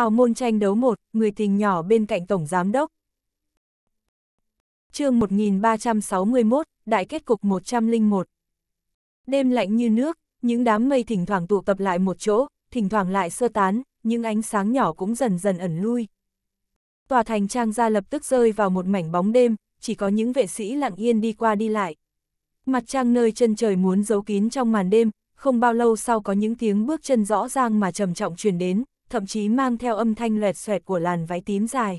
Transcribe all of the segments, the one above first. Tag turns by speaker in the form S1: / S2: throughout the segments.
S1: hào môn tranh đấu một, người tình nhỏ bên cạnh Tổng Giám Đốc. chương 1361, Đại kết cục 101. Đêm lạnh như nước, những đám mây thỉnh thoảng tụ tập lại một chỗ, thỉnh thoảng lại sơ tán, những ánh sáng nhỏ cũng dần dần ẩn lui. Tòa thành trang gia lập tức rơi vào một mảnh bóng đêm, chỉ có những vệ sĩ lặng yên đi qua đi lại. Mặt trang nơi chân trời muốn giấu kín trong màn đêm, không bao lâu sau có những tiếng bước chân rõ ràng mà trầm trọng truyền đến, thậm chí mang theo âm thanh lẹt xoẹt của làn váy tím dài.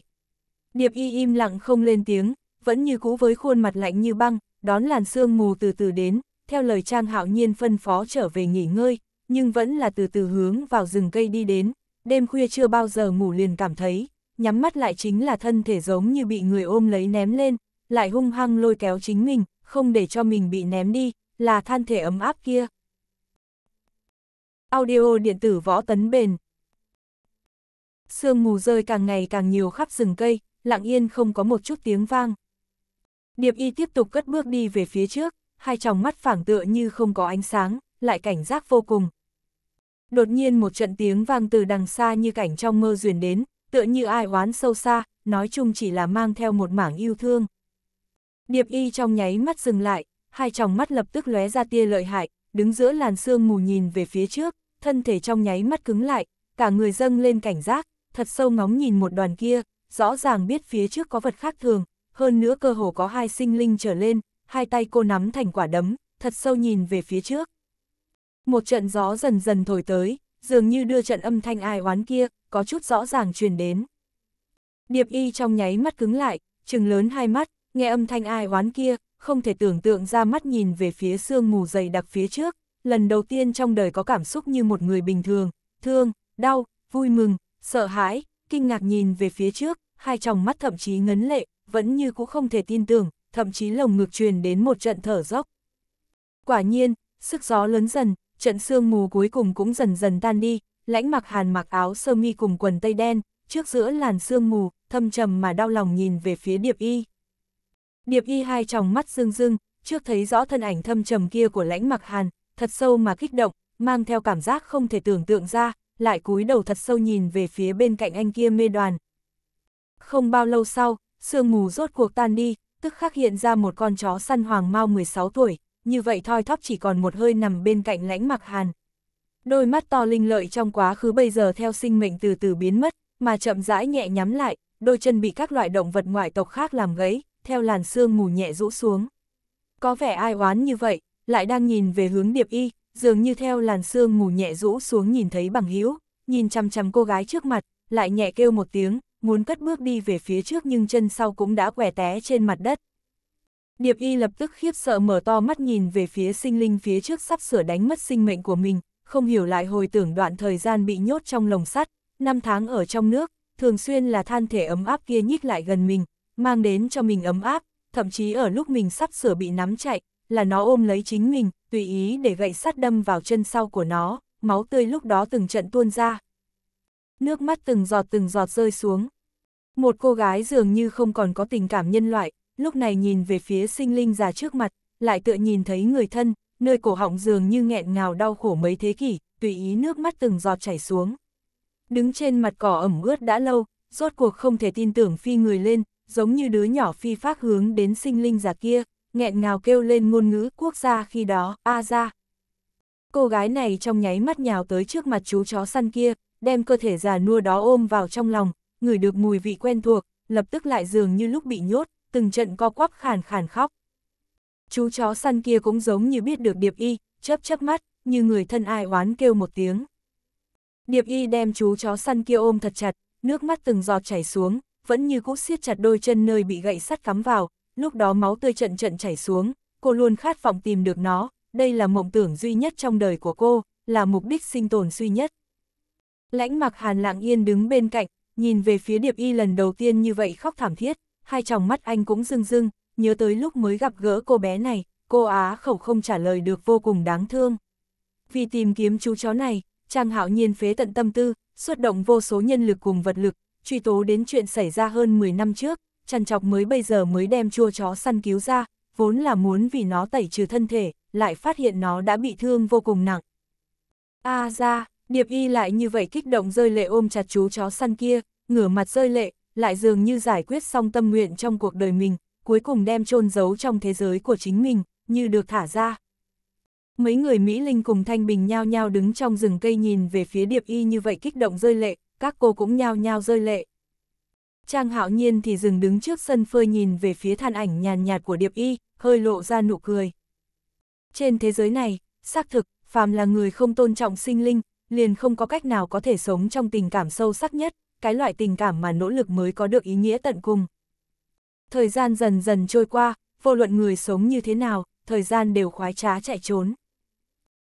S1: Điệp y im lặng không lên tiếng, vẫn như cũ với khuôn mặt lạnh như băng, đón làn sương mù từ từ đến, theo lời Trang Hạo Nhiên phân phó trở về nghỉ ngơi, nhưng vẫn là từ từ hướng vào rừng cây đi đến, đêm khuya chưa bao giờ ngủ liền cảm thấy, nhắm mắt lại chính là thân thể giống như bị người ôm lấy ném lên, lại hung hăng lôi kéo chính mình, không để cho mình bị ném đi, là than thể ấm áp kia. Audio điện tử võ tấn bền sương mù rơi càng ngày càng nhiều khắp rừng cây, lặng yên không có một chút tiếng vang. Điệp y tiếp tục cất bước đi về phía trước, hai tròng mắt phảng tựa như không có ánh sáng, lại cảnh giác vô cùng. Đột nhiên một trận tiếng vang từ đằng xa như cảnh trong mơ duyên đến, tựa như ai oán sâu xa, nói chung chỉ là mang theo một mảng yêu thương. Điệp y trong nháy mắt dừng lại, hai tròng mắt lập tức lóe ra tia lợi hại, đứng giữa làn sương mù nhìn về phía trước, thân thể trong nháy mắt cứng lại, cả người dâng lên cảnh giác, thật sâu ngóng nhìn một đoàn kia, rõ ràng biết phía trước có vật khác thường, hơn nữa cơ hồ có hai sinh linh trở lên, hai tay cô nắm thành quả đấm, thật sâu nhìn về phía trước. Một trận gió dần dần thổi tới, dường như đưa trận âm thanh ai oán kia, có chút rõ ràng truyền đến. Điệp y trong nháy mắt cứng lại, trừng lớn hai mắt, nghe âm thanh ai oán kia, không thể tưởng tượng ra mắt nhìn về phía sương mù dày đặc phía trước, lần đầu tiên trong đời có cảm xúc như một người bình thường, thương, đau, vui mừng, sợ hãi, kinh ngạc nhìn về phía trước, hai tròng mắt thậm chí ngấn lệ, vẫn như cũng không thể tin tưởng, thậm chí lồng ngực truyền đến một trận thở dốc. Quả nhiên, sức gió lớn dần, trận sương mù cuối cùng cũng dần dần tan đi, lãnh mặc hàn mặc áo sơ mi cùng quần tây đen, trước giữa làn sương mù, thâm trầm mà đau lòng nhìn về phía điệp y. Điệp y hai tròng mắt rưng rưng, trước thấy rõ thân ảnh thâm trầm kia của lãnh mặc hàn, thật sâu mà kích động, mang theo cảm giác không thể tưởng tượng ra, lại cúi đầu thật sâu nhìn về phía bên cạnh anh kia mê đoàn. Không bao lâu sau, sương mù rốt cuộc tan đi, tức khắc hiện ra một con chó săn hoàng mau 16 tuổi, như vậy thoi thóp chỉ còn một hơi nằm bên cạnh lãnh mặc hàn. Đôi mắt to linh lợi trong quá khứ bây giờ theo sinh mệnh từ từ biến mất, mà chậm rãi nhẹ nhắm lại, đôi chân bị các loại động vật ngoại tộc khác làm gãy, theo làn sương mù nhẹ rũ xuống. Có vẻ ai oán như vậy, lại đang nhìn về hướng điệp y, dường như theo làn sương ngủ nhẹ rũ xuống nhìn thấy bằng hữu nhìn chằm chằm cô gái trước mặt, lại nhẹ kêu một tiếng, muốn cất bước đi về phía trước nhưng chân sau cũng đã què té trên mặt đất. Điệp y lập tức khiếp sợ mở to mắt nhìn về phía sinh linh phía trước sắp sửa đánh mất sinh mệnh của mình, không hiểu lại hồi tưởng đoạn thời gian bị nhốt trong lồng sắt, năm tháng ở trong nước, thường xuyên là than thể ấm áp kia nhích lại gần mình, mang đến cho mình ấm áp, thậm chí ở lúc mình sắp sửa bị nắm chạy, là nó ôm lấy chính mình, tùy ý để gậy sắt đâm vào chân sau của nó, máu tươi lúc đó từng trận tuôn ra. Nước mắt từng giọt từng giọt rơi xuống. Một cô gái dường như không còn có tình cảm nhân loại, lúc này nhìn về phía sinh linh già trước mặt, lại tựa nhìn thấy người thân, nơi cổ họng dường như nghẹn ngào đau khổ mấy thế kỷ, tùy ý nước mắt từng giọt chảy xuống. Đứng trên mặt cỏ ẩm ướt đã lâu, rốt cuộc không thể tin tưởng phi người lên, giống như đứa nhỏ phi phát hướng đến sinh linh già kia nghẹn ngào kêu lên ngôn ngữ quốc gia khi đó, a ra. Cô gái này trong nháy mắt nhào tới trước mặt chú chó săn kia, đem cơ thể già nua đó ôm vào trong lòng, ngửi được mùi vị quen thuộc, lập tức lại dường như lúc bị nhốt, từng trận co quắp khàn khàn khóc. Chú chó săn kia cũng giống như biết được Điệp Y, chớp chớp mắt, như người thân ai oán kêu một tiếng. Điệp Y đem chú chó săn kia ôm thật chặt, nước mắt từng giọt chảy xuống, vẫn như cũ siết chặt đôi chân nơi bị gậy sắt cắm vào, lúc đó máu tươi trận trận chảy xuống, cô luôn khát vọng tìm được nó, đây là mộng tưởng duy nhất trong đời của cô, là mục đích sinh tồn duy nhất. Lãnh mặc hàn lặng yên đứng bên cạnh, nhìn về phía điệp y lần đầu tiên như vậy khóc thảm thiết, hai tròng mắt anh cũng rưng rưng, nhớ tới lúc mới gặp gỡ cô bé này, cô á khẩu không trả lời được vô cùng đáng thương. Vì tìm kiếm chú chó này, Trang hạo nhiên phế tận tâm tư, xuất động vô số nhân lực cùng vật lực, truy tố đến chuyện xảy ra hơn 10 năm trước, trần chọc mới bây giờ mới đem chua chó săn cứu ra, vốn là muốn vì nó tẩy trừ thân thể, lại phát hiện nó đã bị thương vô cùng nặng. A à, ra, Điệp Y lại như vậy kích động rơi lệ ôm chặt chú chó săn kia, ngửa mặt rơi lệ, lại dường như giải quyết xong tâm nguyện trong cuộc đời mình, cuối cùng đem chôn giấu trong thế giới của chính mình, như được thả ra. Mấy người Mỹ Linh cùng Thanh Bình nhao nhao đứng trong rừng cây nhìn về phía Điệp Y như vậy kích động rơi lệ, các cô cũng nhao nhao rơi lệ. Trang hạo nhiên thì dừng đứng trước sân phơi nhìn về phía than ảnh nhàn nhạt của điệp y, hơi lộ ra nụ cười. Trên thế giới này, xác thực, phàm là người không tôn trọng sinh linh, liền không có cách nào có thể sống trong tình cảm sâu sắc nhất, cái loại tình cảm mà nỗ lực mới có được ý nghĩa tận cùng. Thời gian dần dần trôi qua, vô luận người sống như thế nào, thời gian đều khoái trá chạy trốn.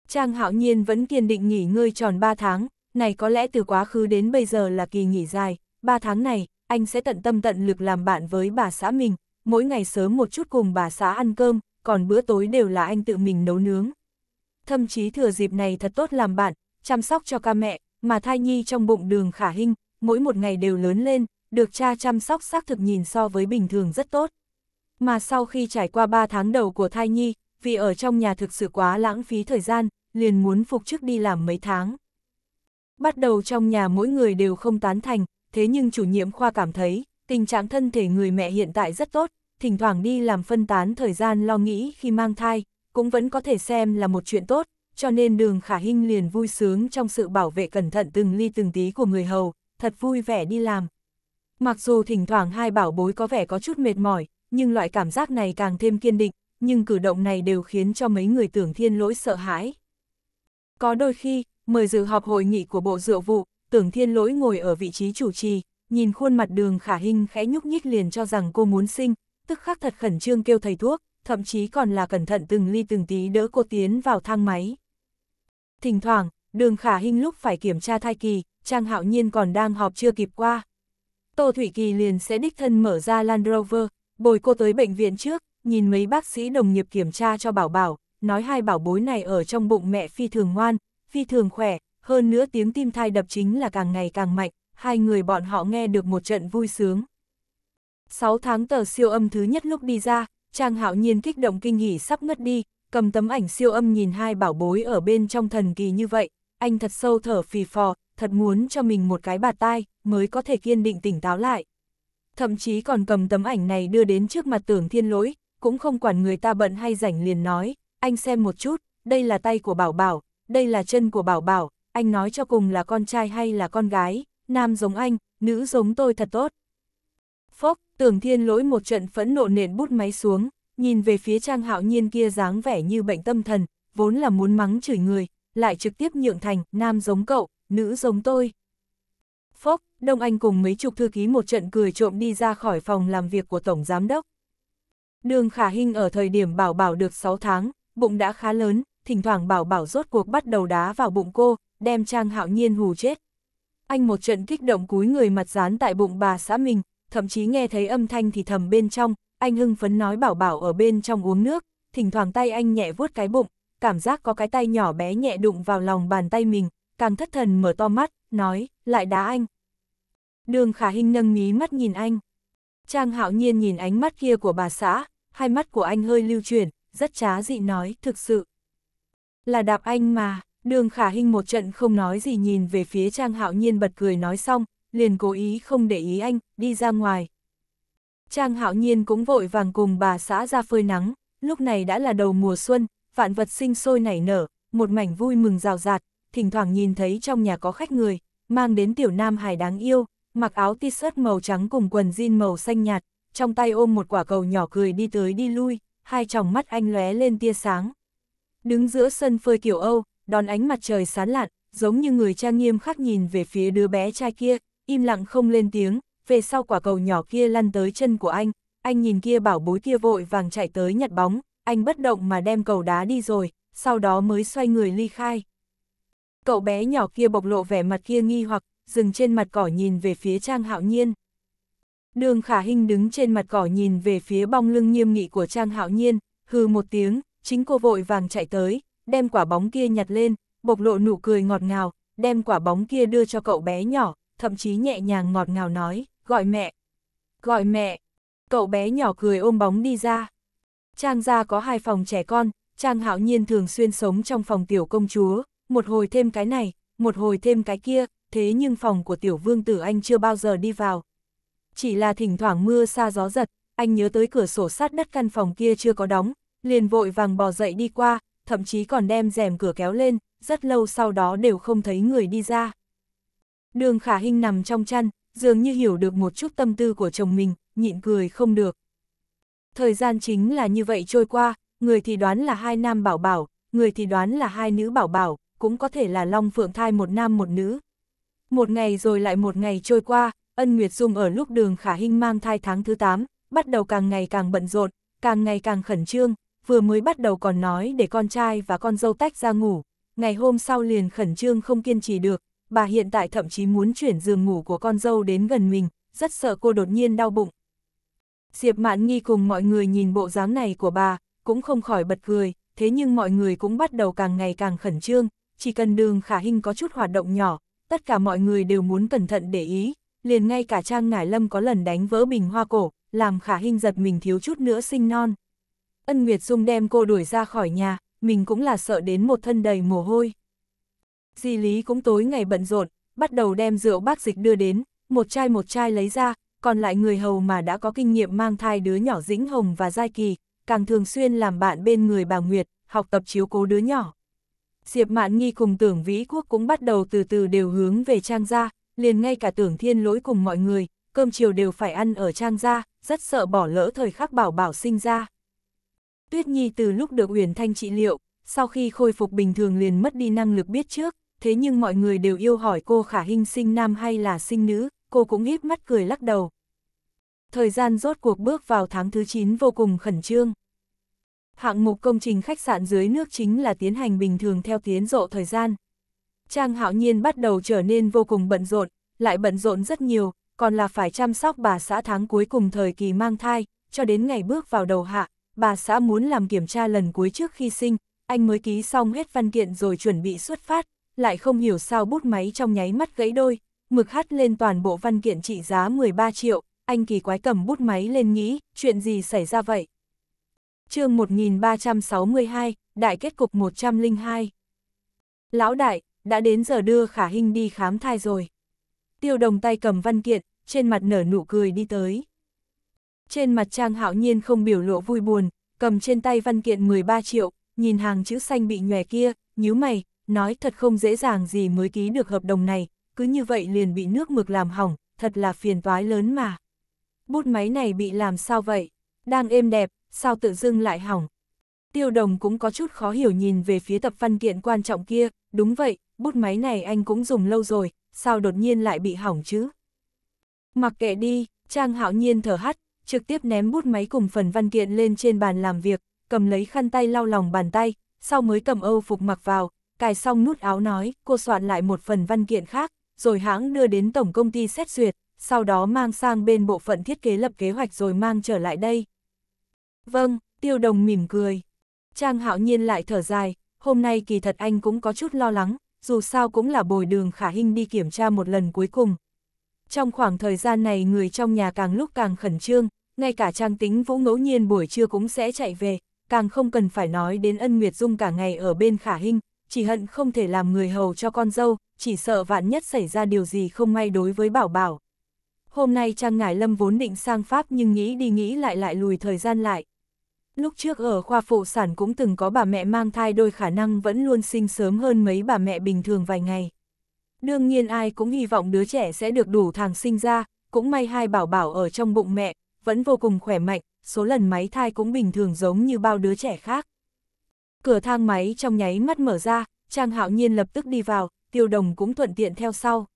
S1: Trang hạo nhiên vẫn kiên định nghỉ ngơi tròn 3 tháng, này có lẽ từ quá khứ đến bây giờ là kỳ nghỉ dài, 3 tháng này, anh sẽ tận tâm tận lực làm bạn với bà xã mình, mỗi ngày sớm một chút cùng bà xã ăn cơm, còn bữa tối đều là anh tự mình nấu nướng. Thậm chí thừa dịp này thật tốt làm bạn, chăm sóc cho ca mẹ, mà thai nhi trong bụng đường khả hình mỗi một ngày đều lớn lên, được cha chăm sóc xác thực nhìn so với bình thường rất tốt. Mà sau khi trải qua 3 tháng đầu của thai nhi, vì ở trong nhà thực sự quá lãng phí thời gian, liền muốn phục chức đi làm mấy tháng. Bắt đầu trong nhà mỗi người đều không tán thành, thế nhưng chủ nhiệm khoa cảm thấy, tình trạng thân thể người mẹ hiện tại rất tốt, thỉnh thoảng đi làm phân tán thời gian lo nghĩ khi mang thai, cũng vẫn có thể xem là một chuyện tốt, cho nên đường khả hinh liền vui sướng trong sự bảo vệ cẩn thận từng ly từng tí của người hầu, thật vui vẻ đi làm. Mặc dù thỉnh thoảng hai bảo bối có vẻ có chút mệt mỏi, nhưng loại cảm giác này càng thêm kiên định, nhưng cử động này đều khiến cho mấy người tưởng thiên lỗi sợ hãi. Có đôi khi, mời dự họp hội nghị của Bộ Dựa vụ, tưởng thiên lỗi ngồi ở vị trí chủ trì, nhìn khuôn mặt đường khả hình khẽ nhúc nhích liền cho rằng cô muốn sinh, tức khắc thật khẩn trương kêu thầy thuốc, thậm chí còn là cẩn thận từng ly từng tí đỡ cô tiến vào thang máy. Thỉnh thoảng, đường khả hình lúc phải kiểm tra thai kỳ, Trang Hạo Nhiên còn đang họp chưa kịp qua. Tô Thủy Kỳ liền sẽ đích thân mở ra Land Rover, bồi cô tới bệnh viện trước, nhìn mấy bác sĩ đồng nghiệp kiểm tra cho bảo bảo, nói hai bảo bối này ở trong bụng mẹ phi thường ngoan, phi thường khỏe, hơn nữa tiếng tim thai đập chính là càng ngày càng mạnh, hai người bọn họ nghe được một trận vui sướng. 6 tháng tờ siêu âm thứ nhất lúc đi ra, Trang Hạo Nhiên kích động kinh nghỉ sắp ngất đi, cầm tấm ảnh siêu âm nhìn hai bảo bối ở bên trong thần kỳ như vậy, anh thật sâu thở phì phò, thật muốn cho mình một cái bạt tai, mới có thể kiên định tỉnh táo lại. Thậm chí còn cầm tấm ảnh này đưa đến trước mặt tưởng thiên lỗi, cũng không quản người ta bận hay rảnh liền nói, anh xem một chút, đây là tay của bảo bảo, đây là chân của bảo bảo, anh nói cho cùng là con trai hay là con gái, nam giống anh, nữ giống tôi thật tốt. Phốc, tưởng thiên lỗi một trận phẫn nộ nện bút máy xuống, nhìn về phía trang hạo nhiên kia dáng vẻ như bệnh tâm thần, vốn là muốn mắng chửi người, lại trực tiếp nhượng thành, nam giống cậu, nữ giống tôi. Phốc, Đông Anh cùng mấy chục thư ký một trận cười trộm đi ra khỏi phòng làm việc của Tổng Giám Đốc. Đường Khả Hinh ở thời điểm bảo bảo được 6 tháng, bụng đã khá lớn, thỉnh thoảng bảo bảo rốt cuộc bắt đầu đá vào bụng cô, đem Trang Hạo Nhiên hù chết. Anh một trận kích động cúi người mặt dán tại bụng bà xã mình, thậm chí nghe thấy âm thanh thì thầm bên trong, anh hưng phấn nói bảo bảo ở bên trong uống nước, thỉnh thoảng tay anh nhẹ vuốt cái bụng, cảm giác có cái tay nhỏ bé nhẹ đụng vào lòng bàn tay mình, càng thất thần mở to mắt, nói, lại đá anh. Đường khả hình nâng mí mắt nhìn anh. Trang hạo nhiên nhìn ánh mắt kia của bà xã, hai mắt của anh hơi lưu chuyển, rất trá dị nói, thực sự. Là đạp anh mà. Đường khả hình một trận không nói gì nhìn về phía Trang Hạo Nhiên bật cười nói xong, liền cố ý không để ý anh, đi ra ngoài. Trang Hạo Nhiên cũng vội vàng cùng bà xã ra phơi nắng, lúc này đã là đầu mùa xuân, vạn vật sinh sôi nảy nở, một mảnh vui mừng rào rạt, thỉnh thoảng nhìn thấy trong nhà có khách người, mang đến tiểu nam hài đáng yêu, mặc áo t-shirt màu trắng cùng quần jean màu xanh nhạt, trong tay ôm một quả cầu nhỏ cười đi tới đi lui, hai tròng mắt anh lóe lên tia sáng. Đứng giữa sân phơi kiểu Âu, đón ánh mặt trời sán lạn, giống như người cha nghiêm khắc nhìn về phía đứa bé trai kia, im lặng không lên tiếng, về sau quả cầu nhỏ kia lăn tới chân của anh, anh nhìn kia bảo bối kia vội vàng chạy tới nhặt bóng, anh bất động mà đem cầu đá đi rồi, sau đó mới xoay người ly khai. Cậu bé nhỏ kia bộc lộ vẻ mặt kia nghi hoặc, dừng trên mặt cỏ nhìn về phía Trang Hạo Nhiên. Đường Khả Hinh đứng trên mặt cỏ nhìn về phía bong lưng nghiêm nghị của Trang Hạo Nhiên, hừ một tiếng, chính cô vội vàng chạy tới, đem quả bóng kia nhặt lên, bộc lộ nụ cười ngọt ngào, đem quả bóng kia đưa cho cậu bé nhỏ, thậm chí nhẹ nhàng ngọt ngào nói, gọi mẹ, gọi mẹ. Cậu bé nhỏ cười ôm bóng đi ra. Trang gia có hai phòng trẻ con, Trang hạo nhiên thường xuyên sống trong phòng tiểu công chúa, một hồi thêm cái này, một hồi thêm cái kia, thế nhưng phòng của tiểu vương tử anh chưa bao giờ đi vào. Chỉ là thỉnh thoảng mưa xa gió giật, anh nhớ tới cửa sổ sát đất căn phòng kia chưa có đóng, liền vội vàng bò dậy đi qua, thậm chí còn đem rèm cửa kéo lên, rất lâu sau đó đều không thấy người đi ra. Đường khả hinh nằm trong chăn, dường như hiểu được một chút tâm tư của chồng mình, nhịn cười không được. Thời gian chính là như vậy trôi qua, người thì đoán là hai nam bảo bảo, người thì đoán là hai nữ bảo bảo, cũng có thể là long phượng thai một nam một nữ. Một ngày rồi lại một ngày trôi qua, ân Nguyệt Dung ở lúc đường khả hinh mang thai tháng thứ 8, bắt đầu càng ngày càng bận rộn, càng ngày càng khẩn trương, vừa mới bắt đầu còn nói để con trai và con dâu tách ra ngủ, ngày hôm sau liền khẩn trương không kiên trì được, bà hiện tại thậm chí muốn chuyển giường ngủ của con dâu đến gần mình, rất sợ cô đột nhiên đau bụng. Diệp Mạn Nghi cùng mọi người nhìn bộ dáng này của bà, cũng không khỏi bật cười, thế nhưng mọi người cũng bắt đầu càng ngày càng khẩn trương, chỉ cần đường khả hình có chút hoạt động nhỏ, tất cả mọi người đều muốn cẩn thận để ý, liền ngay cả Trang Ngải Lâm có lần đánh vỡ bình hoa cổ, làm khả hình giật mình thiếu chút nữa sinh non. Ân Nguyệt Dung đem cô đuổi ra khỏi nhà, mình cũng là sợ đến một thân đầy mồ hôi. Di Lý cũng tối ngày bận rộn, bắt đầu đem rượu bác dịch đưa đến, một chai một chai lấy ra, còn lại người hầu mà đã có kinh nghiệm mang thai đứa nhỏ Dĩnh Hồng và Giai Kỳ, càng thường xuyên làm bạn bên người bà Nguyệt, học tập chiếu cố đứa nhỏ. Diệp Mạn Nghi cùng tưởng Vĩ Quốc cũng bắt đầu từ từ đều hướng về Trang Gia, liền ngay cả tưởng Thiên Lỗi cùng mọi người, cơm chiều đều phải ăn ở Trang Gia, rất sợ bỏ lỡ thời khắc bảo bảo sinh ra. Tuyết Nhi từ lúc được Uyển Thanh trị liệu, sau khi khôi phục bình thường liền mất đi năng lực biết trước, thế nhưng mọi người đều yêu hỏi cô khả hình sinh nam hay là sinh nữ, cô cũng híp mắt cười lắc đầu. Thời gian rốt cuộc bước vào tháng thứ 9 vô cùng khẩn trương. Hạng mục công trình khách sạn dưới nước chính là tiến hành bình thường theo tiến độ thời gian. Trang hạo nhiên bắt đầu trở nên vô cùng bận rộn, lại bận rộn rất nhiều, còn là phải chăm sóc bà xã tháng cuối cùng thời kỳ mang thai, cho đến ngày bước vào đầu hạ, bà xã muốn làm kiểm tra lần cuối trước khi sinh, anh mới ký xong hết văn kiện rồi chuẩn bị xuất phát, lại không hiểu sao bút máy trong nháy mắt gãy đôi, mực hắt lên toàn bộ văn kiện trị giá 13 triệu, anh kỳ quái cầm bút máy lên nghĩ, chuyện gì xảy ra vậy? chương 1362, Đại kết cục 102 Lão đại, đã đến giờ đưa Khả Hinh đi khám thai rồi. Tiêu đồng tay cầm văn kiện, trên mặt nở nụ cười đi tới. Trên mặt Trang Hạo Nhiên không biểu lộ vui buồn, cầm trên tay văn kiện 13 triệu, nhìn hàng chữ xanh bị nhòe kia, nhíu mày, nói thật không dễ dàng gì mới ký được hợp đồng này, cứ như vậy liền bị nước mực làm hỏng, thật là phiền toái lớn mà. Bút máy này bị làm sao vậy? Đang êm đẹp, sao tự dưng lại hỏng? Tiêu đồng cũng có chút khó hiểu nhìn về phía tập văn kiện quan trọng kia, đúng vậy, bút máy này anh cũng dùng lâu rồi, sao đột nhiên lại bị hỏng chứ? Mặc kệ đi, Trang hạo nhiên thở hắt, trực tiếp ném bút máy cùng phần văn kiện lên trên bàn làm việc, cầm lấy khăn tay lau lòng bàn tay, sau mới cầm âu phục mặc vào, cài xong nút áo nói, cô soạn lại một phần văn kiện khác, rồi hãng đưa đến tổng công ty xét duyệt, sau đó mang sang bên bộ phận thiết kế lập kế hoạch rồi mang trở lại đây. Vâng, tiêu đồng mỉm cười. Trang hạo nhiên lại thở dài, hôm nay kỳ thật anh cũng có chút lo lắng, dù sao cũng là bồi đường khả hình đi kiểm tra một lần cuối cùng. Trong khoảng thời gian này người trong nhà càng lúc càng khẩn trương, ngay cả Trang Tính Vũ ngẫu nhiên buổi trưa cũng sẽ chạy về, càng không cần phải nói đến ân Nguyệt Dung cả ngày ở bên khả hình, chỉ hận không thể làm người hầu cho con dâu, chỉ sợ vạn nhất xảy ra điều gì không may đối với bảo bảo. Hôm nay Trang Ngải Lâm vốn định sang Pháp nhưng nghĩ đi nghĩ lại lại lùi thời gian lại. Lúc trước ở khoa phụ sản cũng từng có bà mẹ mang thai đôi khả năng vẫn luôn sinh sớm hơn mấy bà mẹ bình thường vài ngày. Đương nhiên ai cũng hy vọng đứa trẻ sẽ được đủ thằng sinh ra, cũng may hai bảo bảo ở trong bụng mẹ vẫn vô cùng khỏe mạnh, số lần máy thai cũng bình thường giống như bao đứa trẻ khác. Cửa thang máy trong nháy mắt mở ra, Trang Hạo Nhiên lập tức đi vào, Tiêu Đồng cũng thuận tiện theo sau.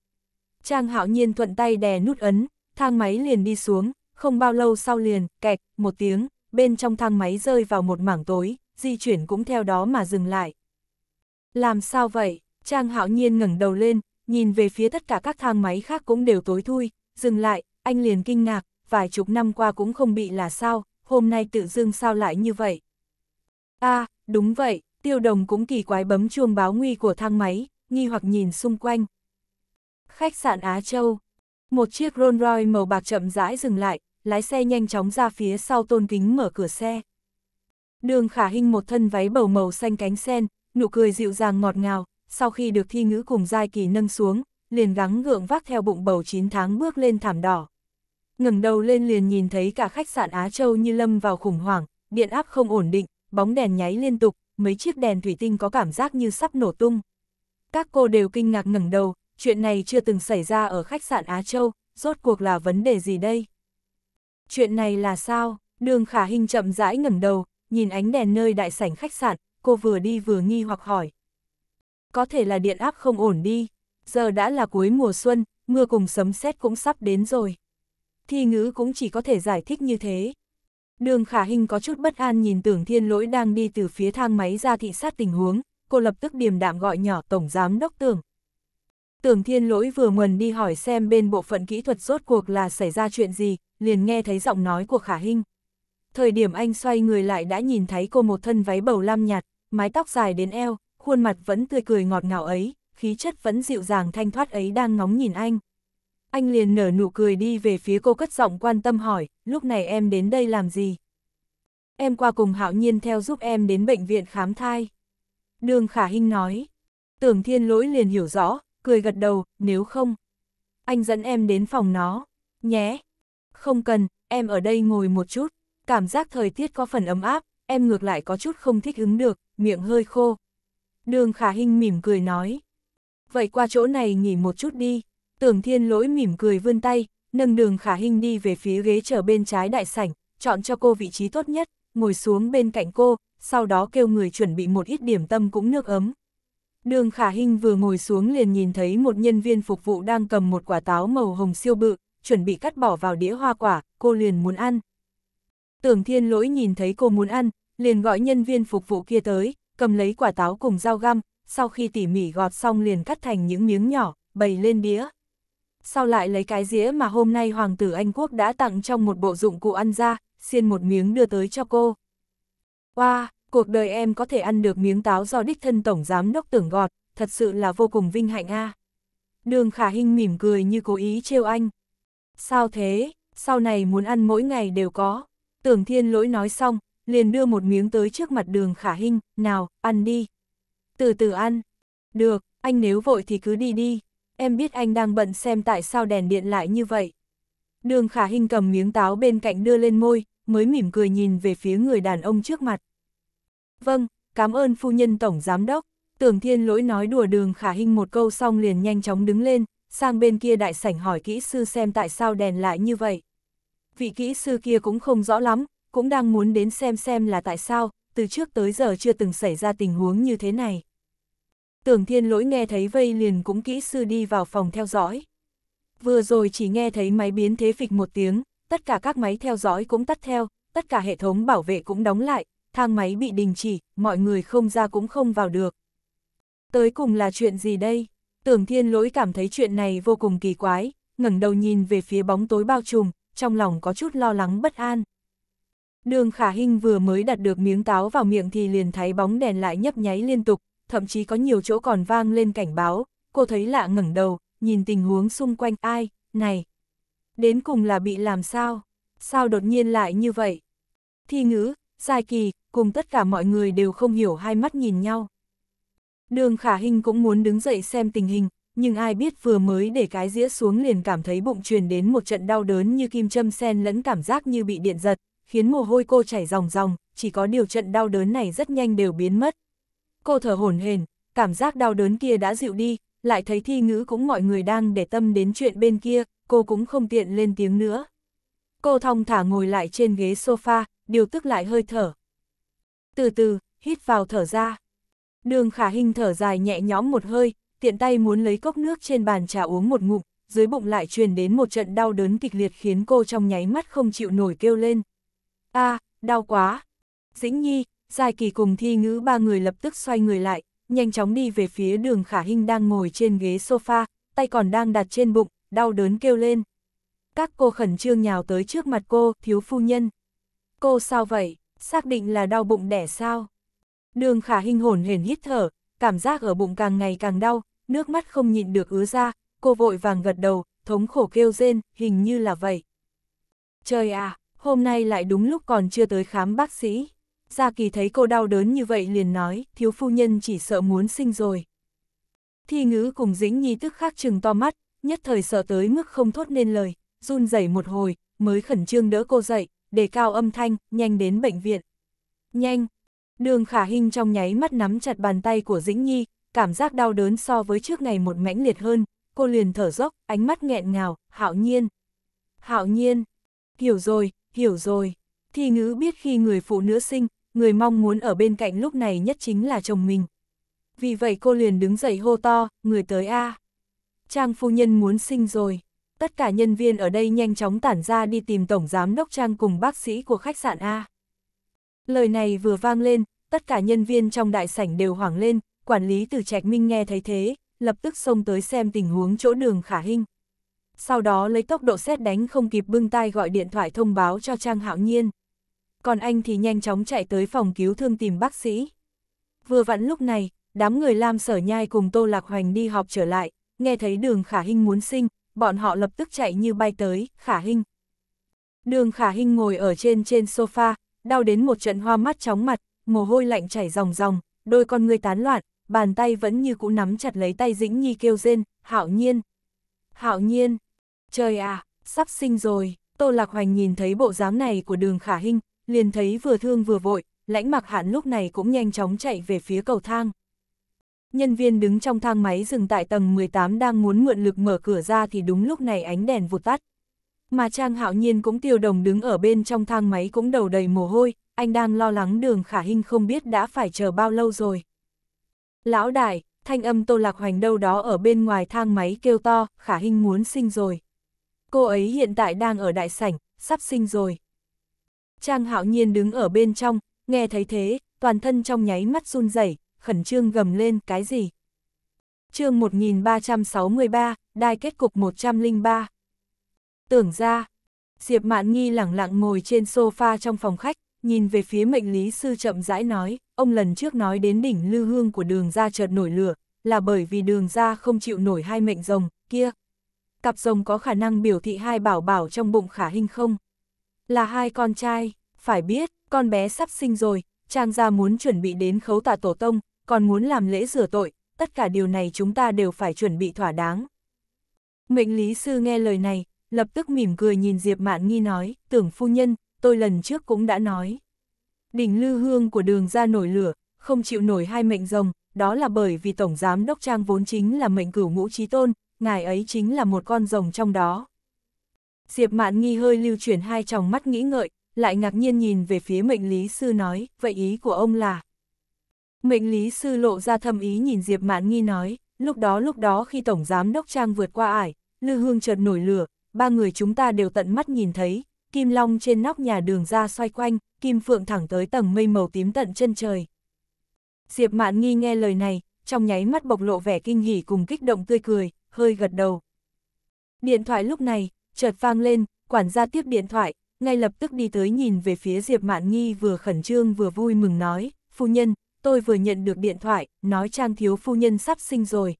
S1: Trang Hạo Nhiên thuận tay đè nút ấn, thang máy liền đi xuống, không bao lâu sau liền, kẹt, một tiếng, bên trong thang máy rơi vào một mảng tối, di chuyển cũng theo đó mà dừng lại. Làm sao vậy? Trang Hạo Nhiên ngẩng đầu lên, nhìn về phía tất cả các thang máy khác cũng đều tối thui, dừng lại, anh liền kinh ngạc, vài chục năm qua cũng không bị là sao, hôm nay tự dưng sao lại như vậy. a à, đúng vậy, tiêu đồng cũng kỳ quái bấm chuông báo nguy của thang máy, nghi hoặc nhìn xung quanh. Khách sạn Á Châu, một chiếc Rolls Royce màu bạc chậm rãi dừng lại, lái xe nhanh chóng ra phía sau tôn kính mở cửa xe. Đường khả hình một thân váy bầu màu xanh cánh sen, nụ cười dịu dàng ngọt ngào, sau khi được thi ngữ cùng giai kỳ nâng xuống, liền gắng gượng vác theo bụng bầu 9 tháng bước lên thảm đỏ ngẩng đầu lên liền nhìn thấy cả khách sạn Á Châu như lâm vào khủng hoảng, điện áp không ổn định, bóng đèn nháy liên tục, mấy chiếc đèn thủy tinh có cảm giác như sắp nổ tung. Các cô đều kinh ngạc ngẩng đầu, chuyện này chưa từng xảy ra ở khách sạn Á Châu, rốt cuộc là vấn đề gì đây? Chuyện này là sao? Đường Khả Hình chậm rãi ngẩng đầu, nhìn ánh đèn nơi đại sảnh khách sạn, cô vừa đi vừa nghi hoặc hỏi. Có thể là điện áp không ổn đi, giờ đã là cuối mùa xuân, mưa cùng sấm sét cũng sắp đến rồi thi ngữ cũng chỉ có thể giải thích như thế. Đường khả hình có chút bất an nhìn tưởng thiên lỗi đang đi từ phía thang máy ra thị sát tình huống, cô lập tức điềm đạm gọi nhỏ tổng giám đốc tưởng. Tưởng thiên lỗi vừa nguồn đi hỏi xem bên bộ phận kỹ thuật rốt cuộc là xảy ra chuyện gì, liền nghe thấy giọng nói của khả hình. Thời điểm anh xoay người lại đã nhìn thấy cô một thân váy bầu lam nhạt, mái tóc dài đến eo, khuôn mặt vẫn tươi cười ngọt ngào ấy, khí chất vẫn dịu dàng thanh thoát ấy đang ngóng nhìn anh anh liền nở nụ cười đi về phía cô cất giọng quan tâm hỏi, lúc này em đến đây làm gì? Em qua cùng hạo nhiên theo giúp em đến bệnh viện khám thai. Đường khả hinh nói, tưởng thiên lỗi liền hiểu rõ, cười gật đầu, nếu không. Anh dẫn em đến phòng nó, nhé. Không cần, em ở đây ngồi một chút, cảm giác thời tiết có phần ấm áp, em ngược lại có chút không thích ứng được, miệng hơi khô. Đường khả hinh mỉm cười nói, vậy qua chỗ này nghỉ một chút đi, Tưởng thiên lỗi mỉm cười vươn tay, nâng đường khả hình đi về phía ghế trở bên trái đại sảnh, chọn cho cô vị trí tốt nhất, ngồi xuống bên cạnh cô, sau đó kêu người chuẩn bị một ít điểm tâm cũng nước ấm. Đường khả hình vừa ngồi xuống liền nhìn thấy một nhân viên phục vụ đang cầm một quả táo màu hồng siêu bự, chuẩn bị cắt bỏ vào đĩa hoa quả, cô liền muốn ăn. Tưởng thiên lỗi nhìn thấy cô muốn ăn, liền gọi nhân viên phục vụ kia tới, cầm lấy quả táo cùng dao găm, sau khi tỉ mỉ gọt xong liền cắt thành những miếng nhỏ, bày lên đĩa sau lại lấy cái dĩa mà hôm nay Hoàng tử Anh Quốc đã tặng trong một bộ dụng cụ ăn ra, xiên một miếng đưa tới cho cô. Wow, cuộc đời em có thể ăn được miếng táo do đích thân Tổng Giám Đốc tưởng gọt, thật sự là vô cùng vinh hạnh a. À. Đường Khả Hinh mỉm cười như cố ý trêu anh. Sao thế, sau này muốn ăn mỗi ngày đều có. Tưởng Thiên Lỗi nói xong, liền đưa một miếng tới trước mặt đường Khả Hinh, nào, ăn đi. Từ từ ăn. Được, anh nếu vội thì cứ đi đi em biết anh đang bận xem tại sao đèn điện lại như vậy. Đường khả hình cầm miếng táo bên cạnh đưa lên môi, mới mỉm cười nhìn về phía người đàn ông trước mặt. Vâng, cảm ơn phu nhân tổng giám đốc. Tưởng thiên lỗi nói đùa đường khả hình một câu xong liền nhanh chóng đứng lên, sang bên kia đại sảnh hỏi kỹ sư xem tại sao đèn lại như vậy. Vị kỹ sư kia cũng không rõ lắm, cũng đang muốn đến xem xem là tại sao, từ trước tới giờ chưa từng xảy ra tình huống như thế này tưởng thiên lỗi nghe thấy vây liền cũng kỹ sư đi vào phòng theo dõi. Vừa rồi chỉ nghe thấy máy biến thế phịch một tiếng, tất cả các máy theo dõi cũng tắt theo, tất cả hệ thống bảo vệ cũng đóng lại, thang máy bị đình chỉ, mọi người không ra cũng không vào được. Tới cùng là chuyện gì đây? Tưởng thiên lỗi cảm thấy chuyện này vô cùng kỳ quái, ngẩng đầu nhìn về phía bóng tối bao trùm, trong lòng có chút lo lắng bất an. Đường khả hinh vừa mới đặt được miếng táo vào miệng thì liền thấy bóng đèn lại nhấp nháy liên tục, thậm chí có nhiều chỗ còn vang lên cảnh báo, cô thấy lạ ngẩng đầu, nhìn tình huống xung quanh ai, này. Đến cùng là bị làm sao? Sao đột nhiên lại như vậy? Thi ngữ, dài kỳ, cùng tất cả mọi người đều không hiểu hai mắt nhìn nhau. Đường khả Hinh cũng muốn đứng dậy xem tình hình, nhưng ai biết vừa mới để cái dĩa xuống liền cảm thấy bụng truyền đến một trận đau đớn như kim châm sen lẫn cảm giác như bị điện giật, khiến mồ hôi cô chảy ròng ròng, chỉ có điều trận đau đớn này rất nhanh đều biến mất cô thở hổn hển, cảm giác đau đớn kia đã dịu đi, lại thấy thi ngữ cũng mọi người đang để tâm đến chuyện bên kia, cô cũng không tiện lên tiếng nữa. Cô thong thả ngồi lại trên ghế sofa, điều tức lại hơi thở. Từ từ, hít vào thở ra. Đường khả hình thở dài nhẹ nhõm một hơi, tiện tay muốn lấy cốc nước trên bàn trà uống một ngụm, dưới bụng lại truyền đến một trận đau đớn kịch liệt khiến cô trong nháy mắt không chịu nổi kêu lên. a đau quá! Dĩnh nhi, Giai kỳ cùng thi ngữ ba người lập tức xoay người lại, nhanh chóng đi về phía đường khả hình đang ngồi trên ghế sofa, tay còn đang đặt trên bụng, đau đớn kêu lên. Các cô khẩn trương nhào tới trước mặt cô, thiếu phu nhân. Cô sao vậy, xác định là đau bụng đẻ sao? Đường khả hình hồn hển hít thở, cảm giác ở bụng càng ngày càng đau, nước mắt không nhịn được ứa ra, cô vội vàng gật đầu, thống khổ kêu rên, hình như là vậy. Trời à, hôm nay lại đúng lúc còn chưa tới khám bác sĩ. Gia Kỳ thấy cô đau đớn như vậy liền nói, thiếu phu nhân chỉ sợ muốn sinh rồi. Thi ngữ cùng dĩnh nhi tức khắc chừng to mắt, nhất thời sợ tới mức không thốt nên lời, run rẩy một hồi, mới khẩn trương đỡ cô dậy, để cao âm thanh, nhanh đến bệnh viện. Nhanh! Đường khả hình trong nháy mắt nắm chặt bàn tay của Dĩnh Nhi, cảm giác đau đớn so với trước ngày một mãnh liệt hơn, cô liền thở dốc, ánh mắt nghẹn ngào, hạo nhiên. Hạo nhiên! Hiểu rồi, hiểu rồi! Thi ngữ biết khi người phụ nữ sinh, người mong muốn ở bên cạnh lúc này nhất chính là chồng mình. Vì vậy cô liền đứng dậy hô to, người tới a Trang phu nhân muốn sinh rồi. Tất cả nhân viên ở đây nhanh chóng tản ra đi tìm Tổng Giám Đốc Trang cùng bác sĩ của khách sạn A. Lời này vừa vang lên, tất cả nhân viên trong đại sảnh đều hoảng lên, quản lý từ Trạch Minh nghe thấy thế, lập tức xông tới xem tình huống chỗ đường khả hình. Sau đó lấy tốc độ xét đánh không kịp bưng tay gọi điện thoại thông báo cho Trang Hạo Nhiên còn anh thì nhanh chóng chạy tới phòng cứu thương tìm bác sĩ. Vừa vặn lúc này, đám người Lam Sở Nhai cùng Tô Lạc Hoành đi họp trở lại, nghe thấy đường Khả Hinh muốn sinh, bọn họ lập tức chạy như bay tới, Khả Hinh. Đường Khả Hinh ngồi ở trên trên sofa, đau đến một trận hoa mắt chóng mặt, mồ hôi lạnh chảy ròng ròng, đôi con người tán loạn, bàn tay vẫn như cũ nắm chặt lấy tay Dĩnh Nhi kêu rên, hạo nhiên. Hạo nhiên, trời à, sắp sinh rồi, Tô Lạc Hoành nhìn thấy bộ dáng này của đường Khả Hinh, liền thấy vừa thương vừa vội, lãnh mặc hạn lúc này cũng nhanh chóng chạy về phía cầu thang. Nhân viên đứng trong thang máy dừng tại tầng 18 đang muốn mượn lực mở cửa ra thì đúng lúc này ánh đèn vụt tắt. Mà Trang Hạo Nhiên cũng tiêu đồng đứng ở bên trong thang máy cũng đầu đầy mồ hôi, anh đang lo lắng đường khả hình không biết đã phải chờ bao lâu rồi. Lão đại, thanh âm tô lạc hoành đâu đó ở bên ngoài thang máy kêu to, khả hình muốn sinh rồi. Cô ấy hiện tại đang ở đại sảnh, sắp sinh rồi. Trang hạo nhiên đứng ở bên trong, nghe thấy thế, toàn thân trong nháy mắt run rẩy khẩn trương gầm lên cái gì. chương 1363, đai kết cục 103. Tưởng ra, Diệp Mạn Nghi lẳng lặng ngồi trên sofa trong phòng khách, nhìn về phía mệnh lý sư chậm rãi nói, ông lần trước nói đến đỉnh lưu hương của đường Gia chợt nổi lửa, là bởi vì đường Gia không chịu nổi hai mệnh rồng, kia. Cặp rồng có khả năng biểu thị hai bảo bảo trong bụng khả hình không? là hai con trai, phải biết, con bé sắp sinh rồi, Trang gia muốn chuẩn bị đến khấu tạ tổ tông, còn muốn làm lễ rửa tội, tất cả điều này chúng ta đều phải chuẩn bị thỏa đáng. Mệnh lý sư nghe lời này, lập tức mỉm cười nhìn Diệp Mạn Nghi nói, tưởng phu nhân, tôi lần trước cũng đã nói. Đỉnh lư hương của đường ra nổi lửa, không chịu nổi hai mệnh rồng, đó là bởi vì Tổng Giám Đốc Trang vốn chính là mệnh cửu ngũ trí tôn, ngài ấy chính là một con rồng trong đó. Diệp Mạn Nghi hơi lưu chuyển hai tròng mắt nghĩ ngợi, lại ngạc nhiên nhìn về phía mệnh lý sư nói, vậy ý của ông là... Mệnh lý sư lộ ra thâm ý nhìn Diệp Mạn Nghi nói, lúc đó lúc đó khi Tổng Giám Đốc Trang vượt qua ải, Lư Hương chợt nổi lửa, ba người chúng ta đều tận mắt nhìn thấy, Kim Long trên nóc nhà đường ra xoay quanh, Kim Phượng thẳng tới tầng mây màu tím tận chân trời. Diệp Mạn Nghi nghe lời này, trong nháy mắt bộc lộ vẻ kinh hỉ cùng kích động tươi cười, hơi gật đầu. Điện thoại lúc này, chợt vang lên, quản gia tiếp điện thoại, ngay lập tức đi tới nhìn về phía Diệp Mạn Nghi vừa khẩn trương vừa vui mừng nói, phu nhân, tôi vừa nhận được điện thoại, nói Trang thiếu phu nhân sắp sinh rồi.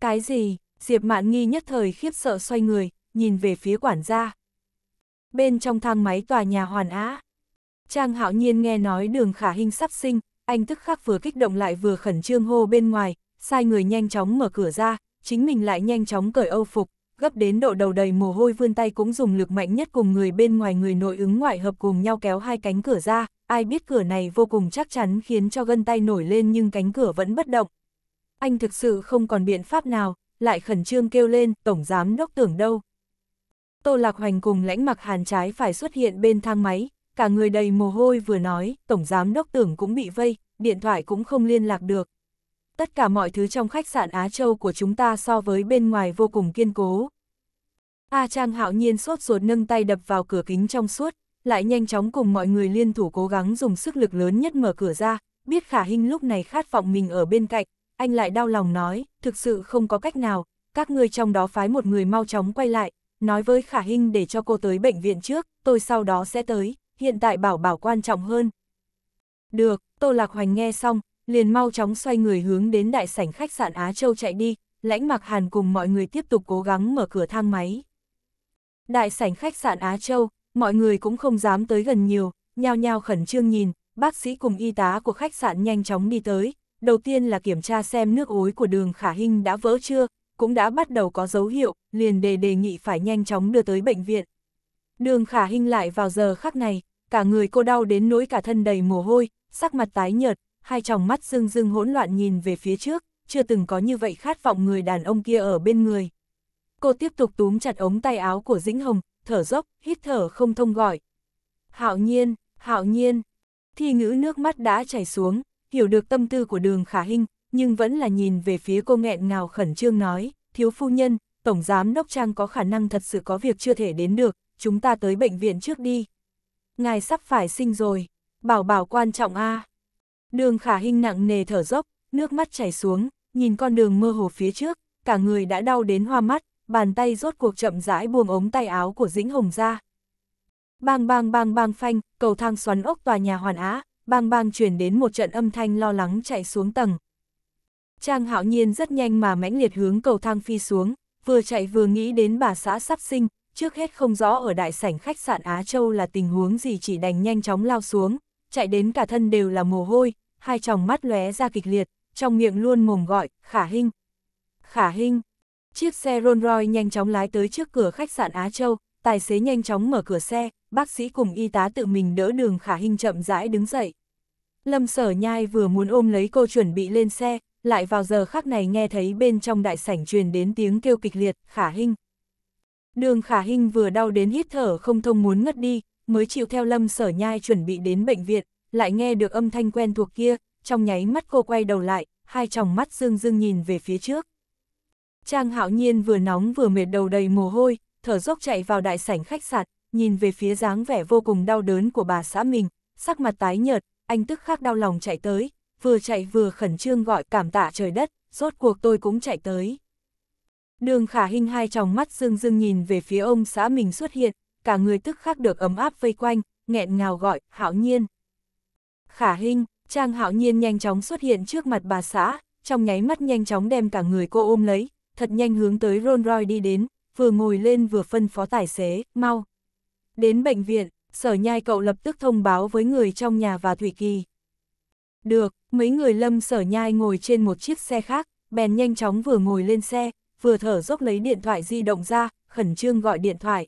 S1: Cái gì? Diệp Mạn Nghi nhất thời khiếp sợ xoay người, nhìn về phía quản gia. Bên trong thang máy tòa nhà Hoàn Á, Trang Hạo Nhiên nghe nói đường khả hình sắp sinh, anh tức khắc vừa kích động lại vừa khẩn trương hô bên ngoài, sai người nhanh chóng mở cửa ra, chính mình lại nhanh chóng cởi âu phục, gấp đến độ đầu đầy mồ hôi vươn tay cũng dùng lực mạnh nhất cùng người bên ngoài người nội ứng ngoại hợp cùng nhau kéo hai cánh cửa ra, ai biết cửa này vô cùng chắc chắn khiến cho gân tay nổi lên nhưng cánh cửa vẫn bất động. Anh thực sự không còn biện pháp nào, lại khẩn trương kêu lên, tổng giám đốc tưởng đâu. Tô Lạc Hoành cùng lãnh mặc hàn trái phải xuất hiện bên thang máy, cả người đầy mồ hôi vừa nói, tổng giám đốc tưởng cũng bị vây, điện thoại cũng không liên lạc được tất cả mọi thứ trong khách sạn Á Châu của chúng ta so với bên ngoài vô cùng kiên cố. A Trang hạo nhiên sốt ruột nâng tay đập vào cửa kính trong suốt, lại nhanh chóng cùng mọi người liên thủ cố gắng dùng sức lực lớn nhất mở cửa ra, biết khả hình lúc này khát vọng mình ở bên cạnh, anh lại đau lòng nói, thực sự không có cách nào, các ngươi trong đó phái một người mau chóng quay lại, nói với khả hình để cho cô tới bệnh viện trước, tôi sau đó sẽ tới, hiện tại bảo bảo quan trọng hơn. Được, Tô Lạc Hoành nghe xong, liền mau chóng xoay người hướng đến đại sảnh khách sạn Á Châu chạy đi, lãnh mặc hàn cùng mọi người tiếp tục cố gắng mở cửa thang máy. Đại sảnh khách sạn Á Châu, mọi người cũng không dám tới gần nhiều, nhao nhao khẩn trương nhìn, bác sĩ cùng y tá của khách sạn nhanh chóng đi tới, đầu tiên là kiểm tra xem nước ối của đường khả hình đã vỡ chưa, cũng đã bắt đầu có dấu hiệu, liền đề đề nghị phải nhanh chóng đưa tới bệnh viện. Đường khả hình lại vào giờ khắc này, cả người cô đau đến nỗi cả thân đầy mồ hôi, sắc mặt tái nhợt, hai tròng mắt rưng rưng hỗn loạn nhìn về phía trước, chưa từng có như vậy khát vọng người đàn ông kia ở bên người. Cô tiếp tục túm chặt ống tay áo của Dĩnh Hồng, thở dốc, hít thở không thông gọi. Hạo nhiên, hạo nhiên. Thi ngữ nước mắt đã chảy xuống, hiểu được tâm tư của đường khả hình nhưng vẫn là nhìn về phía cô nghẹn ngào khẩn trương nói, thiếu phu nhân, tổng giám đốc trang có khả năng thật sự có việc chưa thể đến được, chúng ta tới bệnh viện trước đi. Ngài sắp phải sinh rồi, bảo bảo quan trọng a à. Đường khả hình nặng nề thở dốc, nước mắt chảy xuống, nhìn con đường mơ hồ phía trước, cả người đã đau đến hoa mắt, bàn tay rốt cuộc chậm rãi buông ống tay áo của Dĩnh Hồng ra. Bang bang bang bang phanh, cầu thang xoắn ốc tòa nhà hoàn á, bang bang truyền đến một trận âm thanh lo lắng chạy xuống tầng. Trang hạo nhiên rất nhanh mà mãnh liệt hướng cầu thang phi xuống, vừa chạy vừa nghĩ đến bà xã sắp sinh, trước hết không rõ ở đại sảnh khách sạn Á Châu là tình huống gì chỉ đành nhanh chóng lao xuống, chạy đến cả thân đều là mồ hôi, hai tròng mắt lóe ra kịch liệt, trong miệng luôn mồm gọi, khả hinh. Khả hinh. Chiếc xe Rolls Royce nhanh chóng lái tới trước cửa khách sạn Á Châu, tài xế nhanh chóng mở cửa xe, bác sĩ cùng y tá tự mình đỡ đường khả hinh chậm rãi đứng dậy. Lâm sở nhai vừa muốn ôm lấy cô chuẩn bị lên xe, lại vào giờ khắc này nghe thấy bên trong đại sảnh truyền đến tiếng kêu kịch liệt, khả hinh. Đường khả hinh vừa đau đến hít thở không thông muốn ngất đi, mới chịu theo lâm sở nhai chuẩn bị đến bệnh viện, lại nghe được âm thanh quen thuộc kia, trong nháy mắt cô quay đầu lại, hai tròng mắt dương dương nhìn về phía trước. Trang hạo nhiên vừa nóng vừa mệt đầu đầy mồ hôi, thở dốc chạy vào đại sảnh khách sạn, nhìn về phía dáng vẻ vô cùng đau đớn của bà xã mình, sắc mặt tái nhợt, anh tức khắc đau lòng chạy tới, vừa chạy vừa khẩn trương gọi cảm tạ trời đất, rốt cuộc tôi cũng chạy tới. Đường khả hình hai tròng mắt dương dương nhìn về phía ông xã mình xuất hiện, cả người tức khắc được ấm áp vây quanh, nghẹn ngào gọi, hạo nhiên. Khả hình, Trang hạo nhiên nhanh chóng xuất hiện trước mặt bà xã, trong nháy mắt nhanh chóng đem cả người cô ôm lấy, thật nhanh hướng tới Ron Roy đi đến, vừa ngồi lên vừa phân phó tài xế, mau. Đến bệnh viện, sở nhai cậu lập tức thông báo với người trong nhà và Thủy Kỳ. Được, mấy người lâm sở nhai ngồi trên một chiếc xe khác, bèn nhanh chóng vừa ngồi lên xe, vừa thở dốc lấy điện thoại di động ra, khẩn trương gọi điện thoại.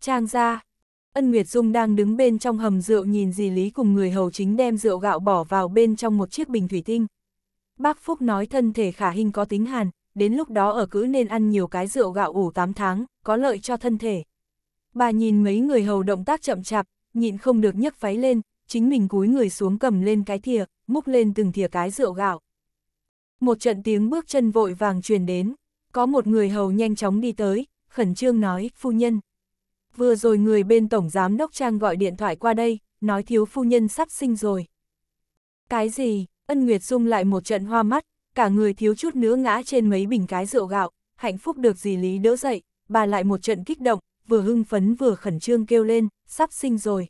S1: Trang ra. Ân Nguyệt Dung đang đứng bên trong hầm rượu nhìn dì Lý cùng người hầu chính đem rượu gạo bỏ vào bên trong một chiếc bình thủy tinh. Bác Phúc nói thân thể khả hình có tính hàn, đến lúc đó ở cữ nên ăn nhiều cái rượu gạo ủ 8 tháng, có lợi cho thân thể. Bà nhìn mấy người hầu động tác chậm chạp, nhịn không được nhấc váy lên, chính mình cúi người xuống cầm lên cái thìa, múc lên từng thìa cái rượu gạo. Một trận tiếng bước chân vội vàng truyền đến, có một người hầu nhanh chóng đi tới, khẩn trương nói, phu nhân vừa rồi người bên Tổng Giám Đốc Trang gọi điện thoại qua đây, nói thiếu phu nhân sắp sinh rồi. Cái gì, ân Nguyệt Dung lại một trận hoa mắt, cả người thiếu chút nữa ngã trên mấy bình cái rượu gạo, hạnh phúc được dì Lý đỡ dậy, bà lại một trận kích động, vừa hưng phấn vừa khẩn trương kêu lên, sắp sinh rồi.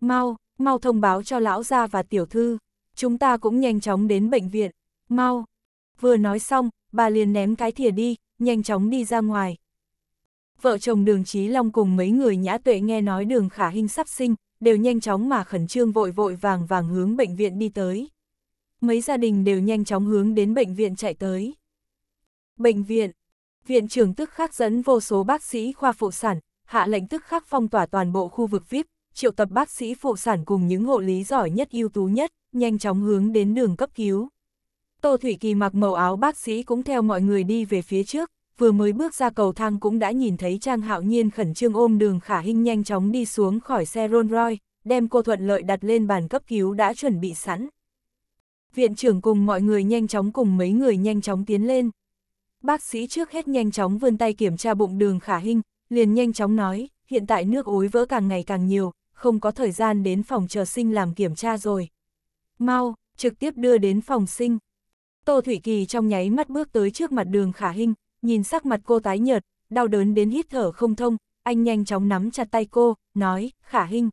S1: Mau, mau thông báo cho lão gia và tiểu thư, chúng ta cũng nhanh chóng đến bệnh viện, mau. Vừa nói xong, bà liền ném cái thìa đi, nhanh chóng đi ra ngoài, vợ chồng đường Trí Long cùng mấy người nhã tuệ nghe nói đường khả hình sắp sinh, đều nhanh chóng mà khẩn trương vội vội vàng vàng hướng bệnh viện đi tới. Mấy gia đình đều nhanh chóng hướng đến bệnh viện chạy tới. Bệnh viện, viện trưởng tức khắc dẫn vô số bác sĩ khoa phụ sản, hạ lệnh tức khắc phong tỏa toàn bộ khu vực VIP, triệu tập bác sĩ phụ sản cùng những hộ lý giỏi nhất ưu tú nhất, nhanh chóng hướng đến đường cấp cứu. Tô Thủy Kỳ mặc màu áo bác sĩ cũng theo mọi người đi về phía trước, vừa mới bước ra cầu thang cũng đã nhìn thấy Trang Hạo Nhiên khẩn trương ôm đường khả hình nhanh chóng đi xuống khỏi xe Rolls Royce, đem cô thuận lợi đặt lên bàn cấp cứu đã chuẩn bị sẵn. Viện trưởng cùng mọi người nhanh chóng cùng mấy người nhanh chóng tiến lên. Bác sĩ trước hết nhanh chóng vươn tay kiểm tra bụng đường khả hình, liền nhanh chóng nói, hiện tại nước ối vỡ càng ngày càng nhiều, không có thời gian đến phòng chờ sinh làm kiểm tra rồi. Mau, trực tiếp đưa đến phòng sinh. Tô Thủy Kỳ trong nháy mắt bước tới trước mặt đường khả hình, nhìn sắc mặt cô tái nhợt, đau đớn đến hít thở không thông, anh nhanh chóng nắm chặt tay cô, nói, khả hình.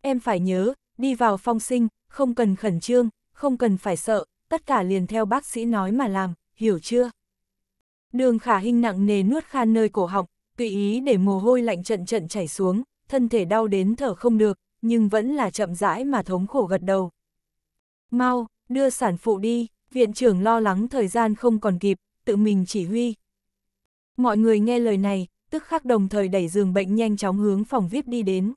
S1: Em phải nhớ, đi vào phong sinh, không cần khẩn trương, không cần phải sợ, tất cả liền theo bác sĩ nói mà làm, hiểu chưa? Đường khả hình nặng nề nuốt khan nơi cổ họng, tùy ý để mồ hôi lạnh trận trận chảy xuống, thân thể đau đến thở không được, nhưng vẫn là chậm rãi mà thống khổ gật đầu. Mau, đưa sản phụ đi, viện trưởng lo lắng thời gian không còn kịp, tự mình chỉ huy, Mọi người nghe lời này, tức khắc đồng thời đẩy giường bệnh nhanh chóng hướng phòng VIP đi đến.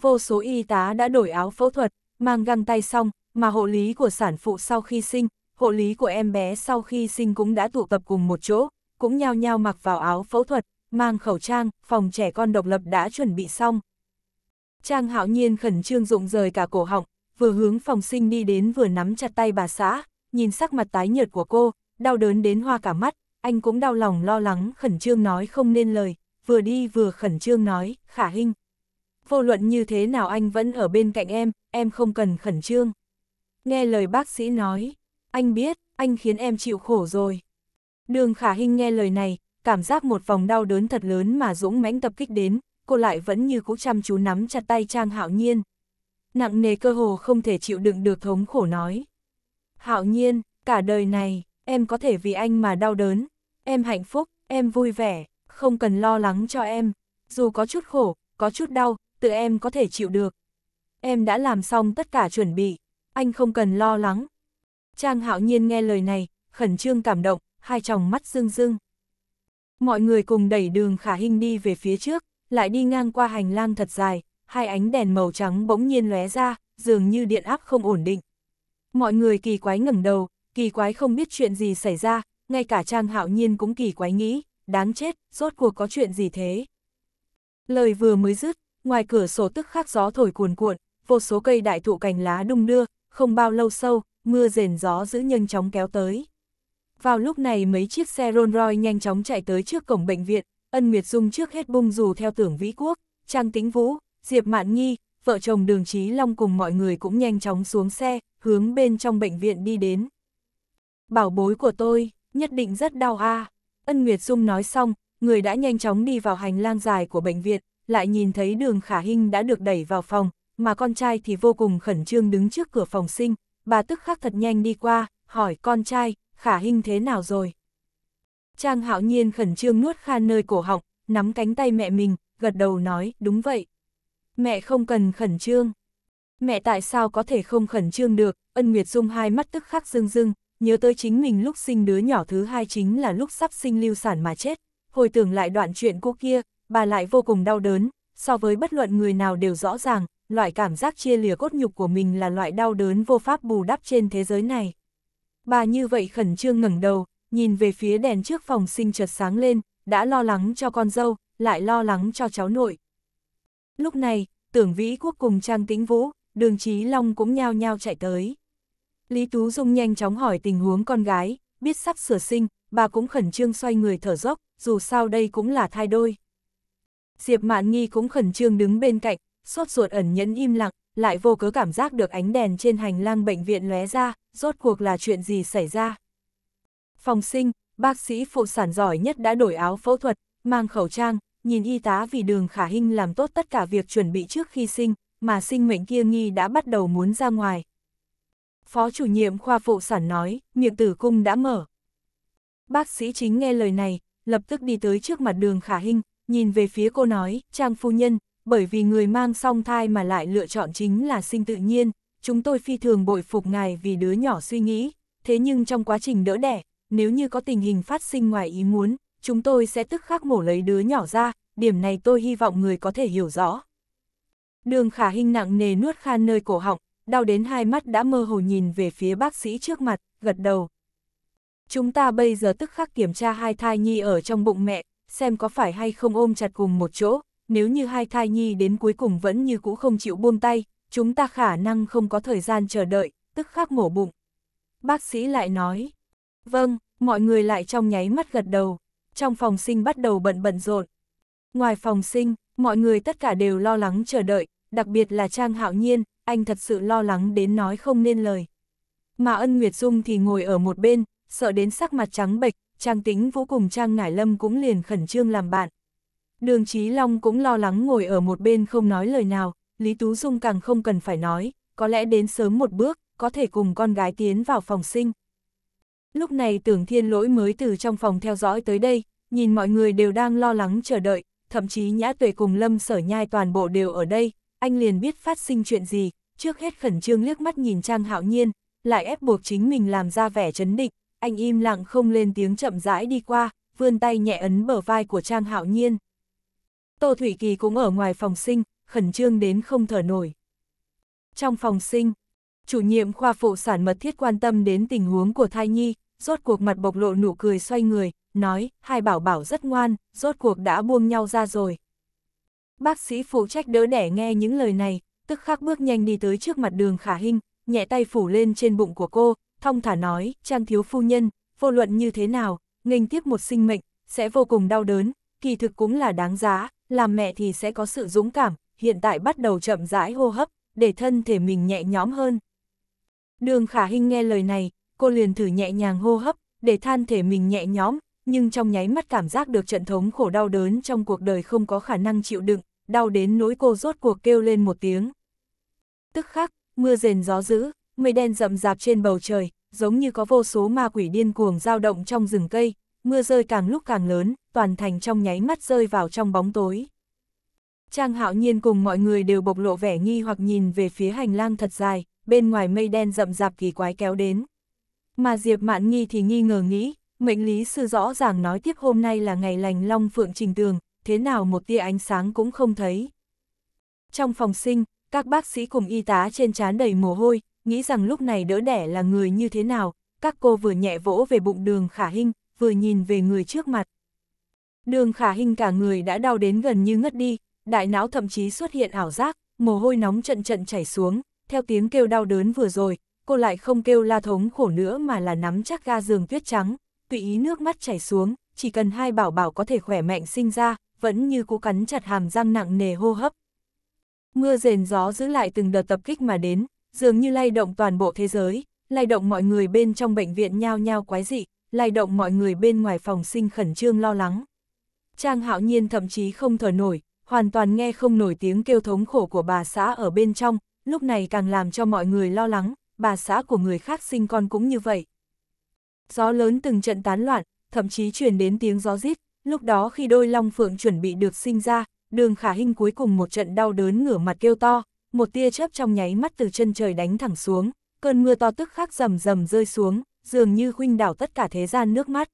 S1: Vô số y tá đã đổi áo phẫu thuật, mang găng tay xong, mà hộ lý của sản phụ sau khi sinh, hộ lý của em bé sau khi sinh cũng đã tụ tập cùng một chỗ, cũng nhao nhao mặc vào áo phẫu thuật, mang khẩu trang, phòng trẻ con độc lập đã chuẩn bị xong. Trang hạo nhiên khẩn trương rụng rời cả cổ họng, vừa hướng phòng sinh đi đến vừa nắm chặt tay bà xã, nhìn sắc mặt tái nhợt của cô, đau đớn đến hoa cả mắt, anh cũng đau lòng lo lắng khẩn trương nói không nên lời, vừa đi vừa khẩn trương nói, khả hình. Vô luận như thế nào anh vẫn ở bên cạnh em, em không cần khẩn trương. Nghe lời bác sĩ nói, anh biết, anh khiến em chịu khổ rồi. Đường khả hình nghe lời này, cảm giác một vòng đau đớn thật lớn mà dũng mãnh tập kích đến, cô lại vẫn như cũ chăm chú nắm chặt tay Trang Hạo Nhiên. Nặng nề cơ hồ không thể chịu đựng được thống khổ nói. Hạo Nhiên, cả đời này, em có thể vì anh mà đau đớn, Em hạnh phúc, em vui vẻ, không cần lo lắng cho em. Dù có chút khổ, có chút đau, tự em có thể chịu được. Em đã làm xong tất cả chuẩn bị, anh không cần lo lắng. Trang hạo nhiên nghe lời này, khẩn trương cảm động, hai tròng mắt rưng rưng. Mọi người cùng đẩy đường khả hình đi về phía trước, lại đi ngang qua hành lang thật dài, hai ánh đèn màu trắng bỗng nhiên lóe ra, dường như điện áp không ổn định. Mọi người kỳ quái ngẩng đầu, kỳ quái không biết chuyện gì xảy ra, ngay cả Trang Hạo Nhiên cũng kỳ quái nghĩ, đáng chết, rốt cuộc có chuyện gì thế? Lời vừa mới dứt, ngoài cửa sổ tức khắc gió thổi cuồn cuộn, vô số cây đại thụ cành lá đung đưa, không bao lâu sâu, mưa rền gió giữ nhanh chóng kéo tới. Vào lúc này mấy chiếc xe Rolls Royce nhanh chóng chạy tới trước cổng bệnh viện, Ân Nguyệt Dung trước hết bung dù theo tưởng Vĩ Quốc, Trang Tĩnh Vũ, Diệp Mạn Nhi, vợ chồng Đường Chí Long cùng mọi người cũng nhanh chóng xuống xe, hướng bên trong bệnh viện đi đến. Bảo bối của tôi nhất định rất đau a. Ân Nguyệt Dung nói xong, người đã nhanh chóng đi vào hành lang dài của bệnh viện, lại nhìn thấy đường khả hinh đã được đẩy vào phòng, mà con trai thì vô cùng khẩn trương đứng trước cửa phòng sinh, bà tức khắc thật nhanh đi qua, hỏi con trai, khả hinh thế nào rồi? Trang hạo nhiên khẩn trương nuốt khan nơi cổ họng, nắm cánh tay mẹ mình, gật đầu nói, đúng vậy. Mẹ không cần khẩn trương. Mẹ tại sao có thể không khẩn trương được, ân Nguyệt Dung hai mắt tức khắc rưng rưng, nhớ tới chính mình lúc sinh đứa nhỏ thứ hai chính là lúc sắp sinh lưu sản mà chết, hồi tưởng lại đoạn chuyện cô kia, bà lại vô cùng đau đớn, so với bất luận người nào đều rõ ràng, loại cảm giác chia lìa cốt nhục của mình là loại đau đớn vô pháp bù đắp trên thế giới này. Bà như vậy khẩn trương ngẩng đầu, nhìn về phía đèn trước phòng sinh chợt sáng lên, đã lo lắng cho con dâu, lại lo lắng cho cháu nội. Lúc này, tưởng vĩ quốc cùng Trang Tĩnh Vũ, đường trí Long cũng nhao nhao chạy tới. Lý Tú Dung nhanh chóng hỏi tình huống con gái, biết sắp sửa sinh, bà cũng khẩn trương xoay người thở dốc, dù sao đây cũng là thai đôi. Diệp Mạn Nghi cũng khẩn trương đứng bên cạnh, sốt ruột ẩn nhẫn im lặng, lại vô cớ cảm giác được ánh đèn trên hành lang bệnh viện lóe ra, rốt cuộc là chuyện gì xảy ra. Phòng sinh, bác sĩ phụ sản giỏi nhất đã đổi áo phẫu thuật, mang khẩu trang, nhìn y tá vì đường khả hình làm tốt tất cả việc chuẩn bị trước khi sinh, mà sinh mệnh kia nghi đã bắt đầu muốn ra ngoài, phó chủ nhiệm khoa phụ sản nói, miệng tử cung đã mở. Bác sĩ chính nghe lời này, lập tức đi tới trước mặt đường khả hình, nhìn về phía cô nói, trang phu nhân, bởi vì người mang song thai mà lại lựa chọn chính là sinh tự nhiên, chúng tôi phi thường bội phục ngài vì đứa nhỏ suy nghĩ, thế nhưng trong quá trình đỡ đẻ, nếu như có tình hình phát sinh ngoài ý muốn, chúng tôi sẽ tức khắc mổ lấy đứa nhỏ ra, điểm này tôi hy vọng người có thể hiểu rõ. Đường khả hình nặng nề nuốt khan nơi cổ họng, đau đến hai mắt đã mơ hồ nhìn về phía bác sĩ trước mặt, gật đầu. Chúng ta bây giờ tức khắc kiểm tra hai thai nhi ở trong bụng mẹ, xem có phải hay không ôm chặt cùng một chỗ, nếu như hai thai nhi đến cuối cùng vẫn như cũ không chịu buông tay, chúng ta khả năng không có thời gian chờ đợi, tức khắc mổ bụng. Bác sĩ lại nói, vâng, mọi người lại trong nháy mắt gật đầu, trong phòng sinh bắt đầu bận bận rộn. Ngoài phòng sinh, mọi người tất cả đều lo lắng chờ đợi, đặc biệt là Trang Hạo Nhiên, anh thật sự lo lắng đến nói không nên lời. Mà ân Nguyệt Dung thì ngồi ở một bên, sợ đến sắc mặt trắng bệch, Trang Tính Vũ cùng Trang Ngải Lâm cũng liền khẩn trương làm bạn. Đường Chí Long cũng lo lắng ngồi ở một bên không nói lời nào, Lý Tú Dung càng không cần phải nói, có lẽ đến sớm một bước, có thể cùng con gái tiến vào phòng sinh. Lúc này tưởng thiên lỗi mới từ trong phòng theo dõi tới đây, nhìn mọi người đều đang lo lắng chờ đợi, thậm chí nhã tuệ cùng lâm sở nhai toàn bộ đều ở đây, anh liền biết phát sinh chuyện gì, trước hết khẩn trương liếc mắt nhìn Trang Hạo Nhiên, lại ép buộc chính mình làm ra vẻ chấn định, anh im lặng không lên tiếng chậm rãi đi qua, vươn tay nhẹ ấn bờ vai của Trang Hạo Nhiên. Tô Thủy Kỳ cũng ở ngoài phòng sinh, khẩn trương đến không thở nổi. Trong phòng sinh, chủ nhiệm khoa phụ sản mật thiết quan tâm đến tình huống của thai nhi, rốt cuộc mặt bộc lộ nụ cười xoay người, nói, hai bảo bảo rất ngoan, rốt cuộc đã buông nhau ra rồi. Bác sĩ phụ trách đỡ đẻ nghe những lời này, tức khắc bước nhanh đi tới trước mặt đường khả hình, nhẹ tay phủ lên trên bụng của cô, thong thả nói, trang thiếu phu nhân, vô luận như thế nào, nghênh tiếp một sinh mệnh, sẽ vô cùng đau đớn, kỳ thực cũng là đáng giá, làm mẹ thì sẽ có sự dũng cảm, hiện tại bắt đầu chậm rãi hô hấp, để thân thể mình nhẹ nhõm hơn. Đường khả hình nghe lời này, cô liền thử nhẹ nhàng hô hấp, để than thể mình nhẹ nhõm, nhưng trong nháy mắt cảm giác được trận thống khổ đau đớn trong cuộc đời không có khả năng chịu đựng, đau đến nỗi cô rốt cuộc kêu lên một tiếng. Tức khắc, mưa rền gió dữ, mây đen rậm rạp trên bầu trời, giống như có vô số ma quỷ điên cuồng dao động trong rừng cây, mưa rơi càng lúc càng lớn, toàn thành trong nháy mắt rơi vào trong bóng tối. Trang hạo nhiên cùng mọi người đều bộc lộ vẻ nghi hoặc nhìn về phía hành lang thật dài, bên ngoài mây đen rậm rạp kỳ quái kéo đến. Mà Diệp Mạn Nghi thì nghi ngờ nghĩ, mệnh lý sư rõ ràng nói tiếp hôm nay là ngày lành long phượng trình tường, thế nào một tia ánh sáng cũng không thấy. Trong phòng sinh, các bác sĩ cùng y tá trên trán đầy mồ hôi, nghĩ rằng lúc này đỡ đẻ là người như thế nào, các cô vừa nhẹ vỗ về bụng đường khả hình, vừa nhìn về người trước mặt. Đường khả hình cả người đã đau đến gần như ngất đi, đại não thậm chí xuất hiện ảo giác, mồ hôi nóng trận trận chảy xuống, theo tiếng kêu đau đớn vừa rồi, cô lại không kêu la thống khổ nữa mà là nắm chắc ga giường tuyết trắng, tùy ý nước mắt chảy xuống, chỉ cần hai bảo bảo có thể khỏe mạnh sinh ra, vẫn như cú cắn chặt hàm răng nặng nề hô hấp. Mưa rền gió giữ lại từng đợt tập kích mà đến, dường như lay động toàn bộ thế giới, lay động mọi người bên trong bệnh viện nhao nhao quái dị, lay động mọi người bên ngoài phòng sinh khẩn trương lo lắng. Trang hạo nhiên thậm chí không thở nổi, hoàn toàn nghe không nổi tiếng kêu thống khổ của bà xã ở bên trong, lúc này càng làm cho mọi người lo lắng, bà xã của người khác sinh con cũng như vậy. Gió lớn từng trận tán loạn, thậm chí truyền đến tiếng gió rít, lúc đó khi đôi long phượng chuẩn bị được sinh ra, đường khả hình cuối cùng một trận đau đớn ngửa mặt kêu to, một tia chớp trong nháy mắt từ chân trời đánh thẳng xuống, cơn mưa to tức khắc rầm rầm rơi xuống, dường như khuynh đảo tất cả thế gian nước mắt.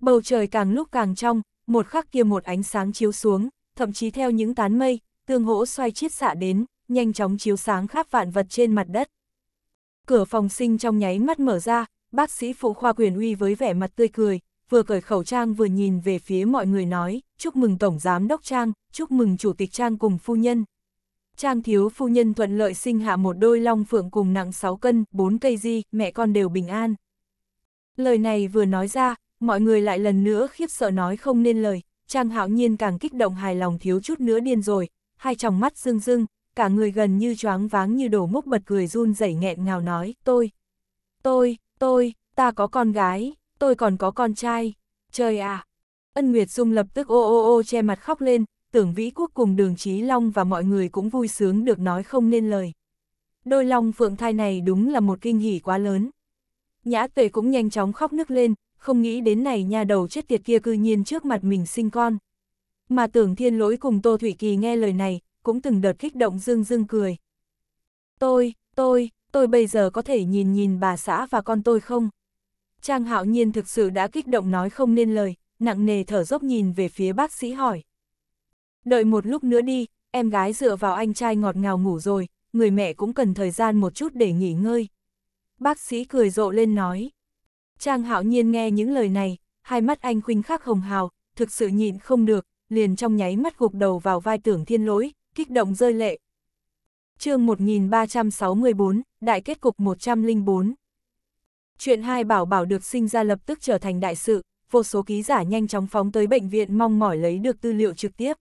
S1: Bầu trời càng lúc càng trong, một khắc kia một ánh sáng chiếu xuống, thậm chí theo những tán mây, tương hỗ xoay chiết xạ đến, nhanh chóng chiếu sáng khắp vạn vật trên mặt đất. Cửa phòng sinh trong nháy mắt mở ra, bác sĩ phụ khoa quyền uy với vẻ mặt tươi cười, vừa cởi khẩu trang vừa nhìn về phía mọi người nói, chúc mừng Tổng Giám Đốc Trang, chúc mừng Chủ tịch Trang cùng phu nhân. Trang thiếu phu nhân thuận lợi sinh hạ một đôi long phượng cùng nặng 6 cân, 4 cây di, mẹ con đều bình an. Lời này vừa nói ra, mọi người lại lần nữa khiếp sợ nói không nên lời, Trang hạo nhiên càng kích động hài lòng thiếu chút nữa điên rồi, hai tròng mắt rưng rưng, cả người gần như choáng váng như đổ múc bật cười run rẩy nghẹn ngào nói, tôi, tôi, tôi, ta có con gái tôi còn có con trai, trời à. Ân Nguyệt Dung lập tức ô ô ô che mặt khóc lên, tưởng vĩ quốc cùng đường Trí Long và mọi người cũng vui sướng được nói không nên lời. Đôi Long Phượng thai này đúng là một kinh hỉ quá lớn. Nhã tuệ cũng nhanh chóng khóc nức lên, không nghĩ đến này nhà đầu chết tiệt kia cư nhiên trước mặt mình sinh con. Mà tưởng thiên lỗi cùng Tô Thủy Kỳ nghe lời này, cũng từng đợt kích động dương dương cười. Tôi, tôi, tôi bây giờ có thể nhìn nhìn bà xã và con tôi không? Trang hạo nhiên thực sự đã kích động nói không nên lời, nặng nề thở dốc nhìn về phía bác sĩ hỏi. Đợi một lúc nữa đi, em gái dựa vào anh trai ngọt ngào ngủ rồi, người mẹ cũng cần thời gian một chút để nghỉ ngơi. Bác sĩ cười rộ lên nói. Trang hạo nhiên nghe những lời này, hai mắt anh khuynh khắc hồng hào, thực sự nhịn không được, liền trong nháy mắt gục đầu vào vai tưởng thiên lỗi, kích động rơi lệ. chương 1364, Đại kết cục 104 Chuyện hai bảo bảo được sinh ra lập tức trở thành đại sự, vô số ký giả nhanh chóng phóng tới bệnh viện mong mỏi lấy được tư liệu trực tiếp.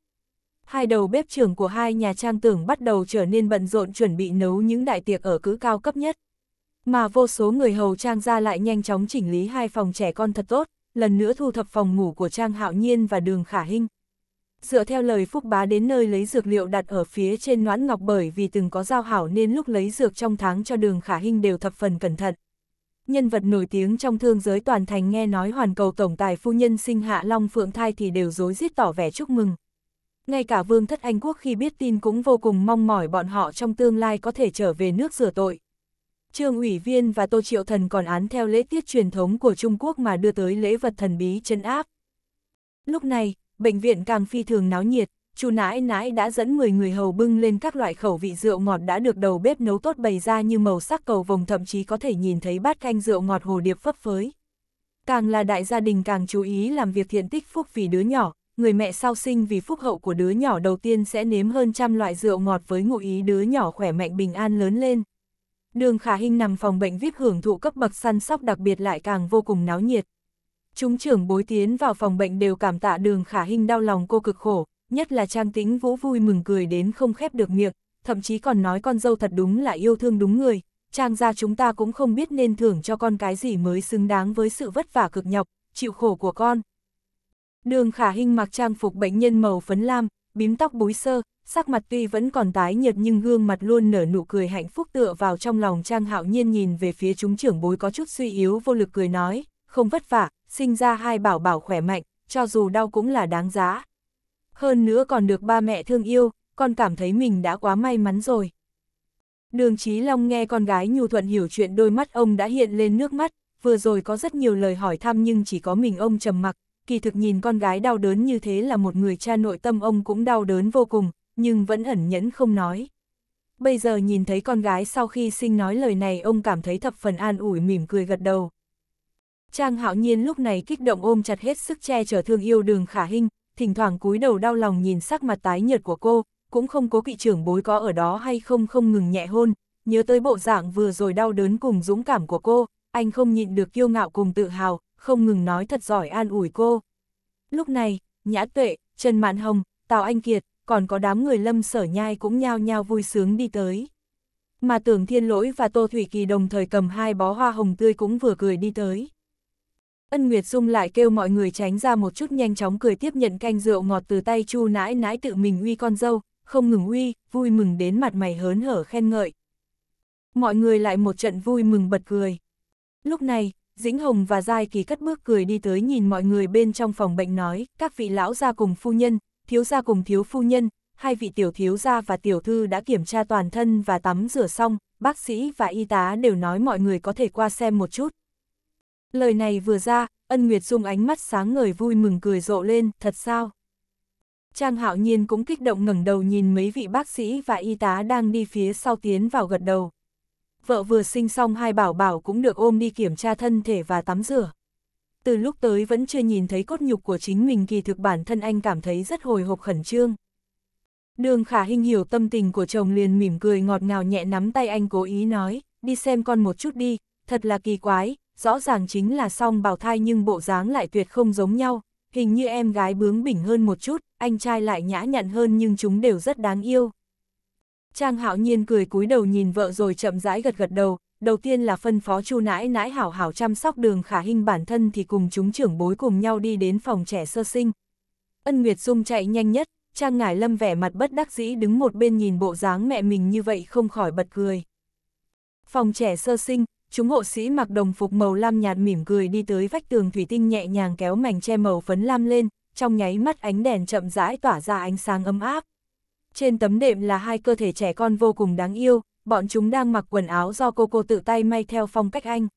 S1: Hai đầu bếp trưởng của hai nhà trang tưởng bắt đầu trở nên bận rộn chuẩn bị nấu những đại tiệc ở cứ cao cấp nhất. Mà vô số người hầu trang ra lại nhanh chóng chỉnh lý hai phòng trẻ con thật tốt, lần nữa thu thập phòng ngủ của Trang Hạo Nhiên và Đường Khả Hinh. Dựa theo lời Phúc Bá đến nơi lấy dược liệu đặt ở phía trên noãn ngọc bởi vì từng có giao hảo nên lúc lấy dược trong tháng cho Đường Khả Hinh đều thập phần cẩn thận, nhân vật nổi tiếng trong thương giới toàn thành nghe nói hoàn cầu tổng tài phu nhân sinh hạ Long Phượng Thai thì đều rối rít tỏ vẻ chúc mừng. Ngay cả Vương Thất Anh Quốc khi biết tin cũng vô cùng mong mỏi bọn họ trong tương lai có thể trở về nước rửa tội. Trương ủy viên và Tô Triệu Thần còn án theo lễ tiết truyền thống của Trung Quốc mà đưa tới lễ vật thần bí chân áp. Lúc này, bệnh viện càng phi thường náo nhiệt, chú nãi nãi đã dẫn 10 người hầu bưng lên các loại khẩu vị rượu ngọt đã được đầu bếp nấu tốt bày ra như màu sắc cầu vồng thậm chí có thể nhìn thấy bát canh rượu ngọt hồ điệp phấp phới. Càng là đại gia đình càng chú ý làm việc thiện tích phúc vì đứa nhỏ, người mẹ sau sinh vì phúc hậu của đứa nhỏ đầu tiên sẽ nếm hơn trăm loại rượu ngọt với ngụ ý đứa nhỏ khỏe mạnh bình an lớn lên. Đường Khả Hinh nằm phòng bệnh VIP hưởng thụ cấp bậc săn sóc đặc biệt lại càng vô cùng náo nhiệt. Chúng trưởng bối tiến vào phòng bệnh đều cảm tạ đường Khả Hinh đau lòng cô cực khổ, nhất là Trang Tĩnh Vũ vui mừng cười đến không khép được miệng, thậm chí còn nói con dâu thật đúng là yêu thương đúng người, Trang gia chúng ta cũng không biết nên thưởng cho con cái gì mới xứng đáng với sự vất vả cực nhọc, chịu khổ của con. Đường khả hình mặc trang phục bệnh nhân màu phấn lam, bím tóc búi sơ, sắc mặt tuy vẫn còn tái nhợt nhưng gương mặt luôn nở nụ cười hạnh phúc tựa vào trong lòng Trang Hạo Nhiên nhìn về phía chúng trưởng bối có chút suy yếu vô lực cười nói, không vất vả, sinh ra hai bảo bảo khỏe mạnh, cho dù đau cũng là đáng giá hơn nữa còn được ba mẹ thương yêu, con cảm thấy mình đã quá may mắn rồi. Đường Chí Long nghe con gái nhu thuận hiểu chuyện đôi mắt ông đã hiện lên nước mắt, vừa rồi có rất nhiều lời hỏi thăm nhưng chỉ có mình ông trầm mặc, kỳ thực nhìn con gái đau đớn như thế là một người cha nội tâm ông cũng đau đớn vô cùng, nhưng vẫn ẩn nhẫn không nói. Bây giờ nhìn thấy con gái sau khi sinh nói lời này ông cảm thấy thập phần an ủi mỉm cười gật đầu. Trang hạo nhiên lúc này kích động ôm chặt hết sức che chở thương yêu đường khả hình, thỉnh thoảng cúi đầu đau lòng nhìn sắc mặt tái nhợt của cô, cũng không cố kỵ trưởng bối có ở đó hay không không ngừng nhẹ hôn, nhớ tới bộ dạng vừa rồi đau đớn cùng dũng cảm của cô, anh không nhịn được kiêu ngạo cùng tự hào, không ngừng nói thật giỏi an ủi cô. Lúc này, Nhã Tuệ, Trần Mạn Hồng, Tào Anh Kiệt, còn có đám người lâm sở nhai cũng nhao nhao vui sướng đi tới. Mà tưởng thiên lỗi và Tô Thủy Kỳ đồng thời cầm hai bó hoa hồng tươi cũng vừa cười đi tới. Ân Nguyệt Dung lại kêu mọi người tránh ra một chút nhanh chóng cười tiếp nhận canh rượu ngọt từ tay Chu nãi nãi tự mình uy con dâu, không ngừng uy, vui mừng đến mặt mày hớn hở khen ngợi. Mọi người lại một trận vui mừng bật cười. Lúc này, Dĩnh Hồng và Giai Kỳ cất bước cười đi tới nhìn mọi người bên trong phòng bệnh nói, các vị lão gia cùng phu nhân, thiếu gia cùng thiếu phu nhân, hai vị tiểu thiếu gia và tiểu thư đã kiểm tra toàn thân và tắm rửa xong, bác sĩ và y tá đều nói mọi người có thể qua xem một chút, Lời này vừa ra, ân nguyệt dung ánh mắt sáng ngời vui mừng cười rộ lên, thật sao? Trang hạo nhiên cũng kích động ngẩng đầu nhìn mấy vị bác sĩ và y tá đang đi phía sau tiến vào gật đầu. Vợ vừa sinh xong hai bảo bảo cũng được ôm đi kiểm tra thân thể và tắm rửa. Từ lúc tới vẫn chưa nhìn thấy cốt nhục của chính mình kỳ thực bản thân anh cảm thấy rất hồi hộp khẩn trương. Đường khả hình hiểu tâm tình của chồng liền mỉm cười ngọt ngào nhẹ nắm tay anh cố ý nói, đi xem con một chút đi, thật là kỳ quái, rõ ràng chính là song bào thai nhưng bộ dáng lại tuyệt không giống nhau, hình như em gái bướng bỉnh hơn một chút, anh trai lại nhã nhặn hơn nhưng chúng đều rất đáng yêu. Trang hạo nhiên cười cúi đầu nhìn vợ rồi chậm rãi gật gật đầu, đầu tiên là phân phó chu nãi nãi hảo hảo chăm sóc đường khả hình bản thân thì cùng chúng trưởng bối cùng nhau đi đến phòng trẻ sơ sinh. Ân Nguyệt Dung chạy nhanh nhất, Trang Ngải Lâm vẻ mặt bất đắc dĩ đứng một bên nhìn bộ dáng mẹ mình như vậy không khỏi bật cười. Phòng trẻ sơ sinh, chúng hộ sĩ mặc đồng phục màu lam nhạt mỉm cười đi tới vách tường thủy tinh nhẹ nhàng kéo mảnh che màu phấn lam lên, trong nháy mắt ánh đèn chậm rãi tỏa ra ánh sáng ấm áp. Trên tấm đệm là hai cơ thể trẻ con vô cùng đáng yêu, bọn chúng đang mặc quần áo do cô cô tự tay may theo phong cách anh.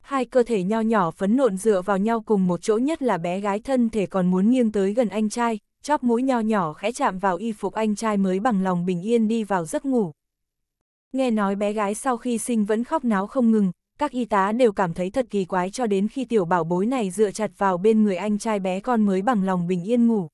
S1: Hai cơ thể nho nhỏ phấn nộn dựa vào nhau cùng một chỗ nhất là bé gái thân thể còn muốn nghiêng tới gần anh trai, chóp mũi nho nhỏ khẽ chạm vào y phục anh trai mới bằng lòng bình yên đi vào giấc ngủ. Nghe nói bé gái sau khi sinh vẫn khóc náo không ngừng, các y tá đều cảm thấy thật kỳ quái cho đến khi tiểu bảo bối này dựa chặt vào bên người anh trai bé con mới bằng lòng bình yên ngủ.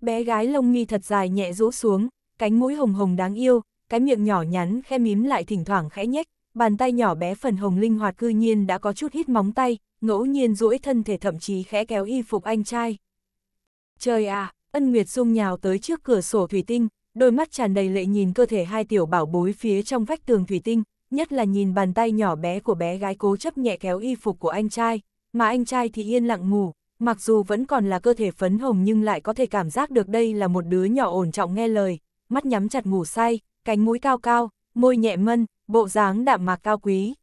S1: Bé gái lông mi thật dài nhẹ rũ xuống, cánh mũi hồng hồng đáng yêu, cái miệng nhỏ nhắn khe mím lại thỉnh thoảng khẽ nhếch, bàn tay nhỏ bé phần hồng linh hoạt cư nhiên đã có chút hít móng tay, ngẫu nhiên duỗi thân thể thậm chí khẽ kéo y phục anh trai. Trời à, Ân Nguyệt Dung nhào tới trước cửa sổ thủy tinh, đôi mắt tràn đầy lệ nhìn cơ thể hai tiểu bảo bối phía trong vách tường thủy tinh, nhất là nhìn bàn tay nhỏ bé của bé gái cố chấp nhẹ kéo y phục của anh trai, mà anh trai thì yên lặng ngủ, mặc dù vẫn còn là cơ thể phấn hồng nhưng lại có thể cảm giác được đây là một đứa nhỏ ổn trọng nghe lời, mắt nhắm chặt ngủ say, cánh mũi cao cao, môi nhẹ mân, bộ dáng đạm mạc cao quý.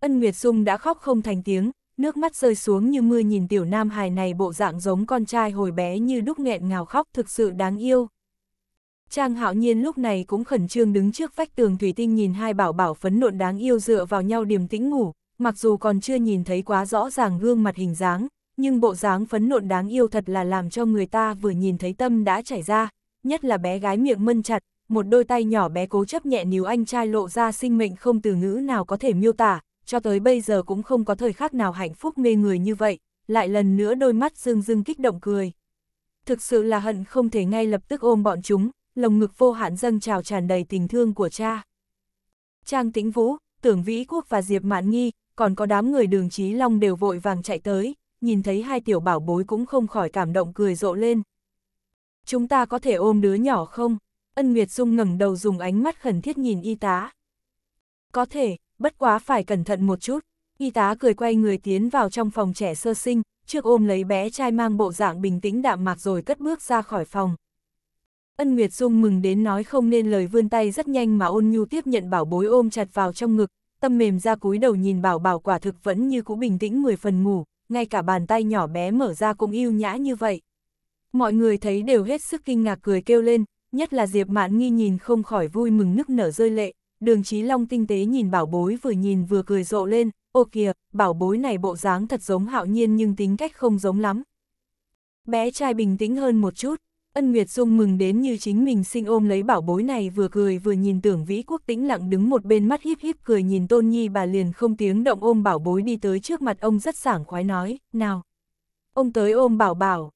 S1: Ân Nguyệt Dung đã khóc không thành tiếng, nước mắt rơi xuống như mưa nhìn tiểu nam hài này bộ dạng giống con trai hồi bé như đúc nghẹn ngào khóc thực sự đáng yêu, Trang hạo nhiên lúc này cũng khẩn trương đứng trước vách tường thủy tinh nhìn hai bảo bảo phấn nộn đáng yêu dựa vào nhau điềm tĩnh ngủ, mặc dù còn chưa nhìn thấy quá rõ ràng gương mặt hình dáng, nhưng bộ dáng phấn nộn đáng yêu thật là làm cho người ta vừa nhìn thấy tâm đã chảy ra, nhất là bé gái miệng mân chặt, một đôi tay nhỏ bé cố chấp nhẹ níu anh trai lộ ra sinh mệnh không từ ngữ nào có thể miêu tả, cho tới bây giờ cũng không có thời khắc nào hạnh phúc mê người như vậy, lại lần nữa đôi mắt dương dương kích động cười. Thực sự là hận không thể ngay lập tức ôm bọn chúng, lồng ngực vô hạn dâng trào tràn đầy tình thương của cha. Trang Tĩnh Vũ, Tưởng Vĩ Quốc và Diệp Mạn Nghi, còn có đám người đường Chí Long đều vội vàng chạy tới, nhìn thấy hai tiểu bảo bối cũng không khỏi cảm động cười rộ lên. Chúng ta có thể ôm đứa nhỏ không? Ân Nguyệt Dung ngẩng đầu dùng ánh mắt khẩn thiết nhìn y tá. Có thể, bất quá phải cẩn thận một chút. Y tá cười quay người tiến vào trong phòng trẻ sơ sinh, trước ôm lấy bé trai mang bộ dạng bình tĩnh đạm mạc rồi cất bước ra khỏi phòng. Ân Nguyệt Dung mừng đến nói không nên lời vươn tay rất nhanh mà ôn nhu tiếp nhận bảo bối ôm chặt vào trong ngực, tâm mềm ra cúi đầu nhìn bảo bảo quả thực vẫn như cũ bình tĩnh 10 phần ngủ, ngay cả bàn tay nhỏ bé mở ra cũng yêu nhã như vậy. Mọi người thấy đều hết sức kinh ngạc cười kêu lên, nhất là Diệp Mạn Nghi nhìn không khỏi vui mừng nức nở rơi lệ, đường trí long tinh tế nhìn bảo bối vừa nhìn vừa cười rộ lên, ô kìa, bảo bối này bộ dáng thật giống hạo nhiên nhưng tính cách không giống lắm. Bé trai bình tĩnh hơn một chút, Ân Nguyệt Dung mừng đến như chính mình sinh ôm lấy bảo bối này vừa cười vừa nhìn tưởng vĩ quốc tĩnh lặng đứng một bên mắt híp híp cười nhìn tôn nhi bà liền không tiếng động ôm bảo bối đi tới trước mặt ông rất sảng khoái nói, nào. Ông tới ôm bảo bảo.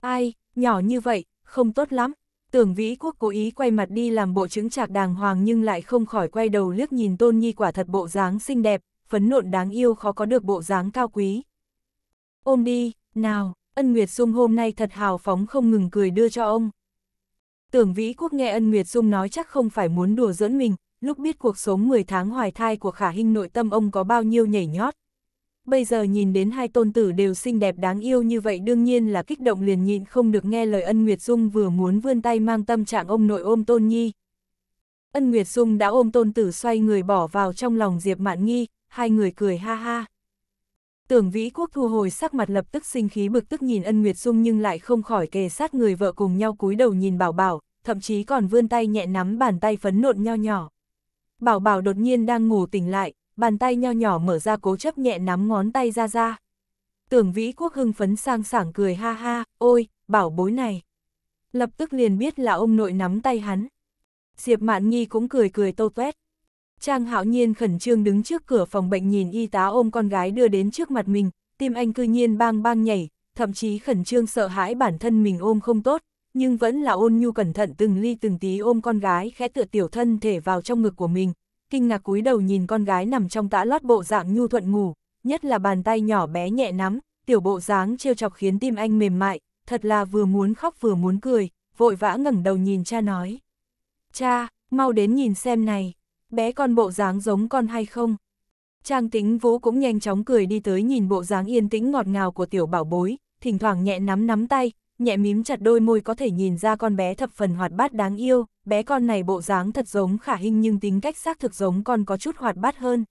S1: Ai, nhỏ như vậy, không tốt lắm. Tưởng vĩ quốc cố ý quay mặt đi làm bộ chứng trạc đàng hoàng nhưng lại không khỏi quay đầu liếc nhìn tôn nhi quả thật bộ dáng xinh đẹp, phấn nộn đáng yêu khó có được bộ dáng cao quý. Ôm đi, nào. Ân Nguyệt Dung hôm nay thật hào phóng không ngừng cười đưa cho ông. Tưởng Vĩ Quốc nghe Ân Nguyệt Dung nói chắc không phải muốn đùa dẫn mình, lúc biết cuộc sống 10 tháng hoài thai của khả hình nội tâm ông có bao nhiêu nhảy nhót. Bây giờ nhìn đến hai tôn tử đều xinh đẹp đáng yêu như vậy đương nhiên là kích động liền nhịn không được nghe lời ân Nguyệt Dung vừa muốn vươn tay mang tâm trạng ông nội ôm tôn nhi. Ân Nguyệt Dung đã ôm tôn tử xoay người bỏ vào trong lòng Diệp Mạn Nghi, hai người cười ha ha. Tưởng Vĩ Quốc thu hồi sắc mặt lập tức sinh khí bực tức nhìn Ân Nguyệt Dung nhưng lại không khỏi kề sát người vợ cùng nhau cúi đầu nhìn Bảo Bảo, thậm chí còn vươn tay nhẹ nắm bàn tay phấn nộn nho nhỏ. Bảo Bảo đột nhiên đang ngủ tỉnh lại, bàn tay nho nhỏ mở ra cố chấp nhẹ nắm ngón tay ra ra. Tưởng Vĩ Quốc hưng phấn sang sảng cười ha ha, ôi, bảo bối này. Lập tức liền biết là ông nội nắm tay hắn. Diệp Mạn Nhi cũng cười cười tô tuét. Trang hạo nhiên khẩn trương đứng trước cửa phòng bệnh nhìn y tá ôm con gái đưa đến trước mặt mình, tim anh cư nhiên bang bang nhảy, thậm chí khẩn trương sợ hãi bản thân mình ôm không tốt, nhưng vẫn là ôn nhu cẩn thận từng ly từng tí ôm con gái khẽ tựa tiểu thân thể vào trong ngực của mình, kinh ngạc cúi đầu nhìn con gái nằm trong tã lót bộ dạng nhu thuận ngủ, nhất là bàn tay nhỏ bé nhẹ nắm, tiểu bộ dáng trêu chọc khiến tim anh mềm mại, thật là vừa muốn khóc vừa muốn cười, vội vã ngẩng đầu nhìn cha nói. Cha, mau đến nhìn xem này bé con bộ dáng giống con hay không? Trang tính vũ cũng nhanh chóng cười đi tới nhìn bộ dáng yên tĩnh ngọt ngào của tiểu bảo bối, thỉnh thoảng nhẹ nắm nắm tay, nhẹ mím chặt đôi môi có thể nhìn ra con bé thập phần hoạt bát đáng yêu, bé con này bộ dáng thật giống khả hình nhưng tính cách xác thực giống con có chút hoạt bát hơn.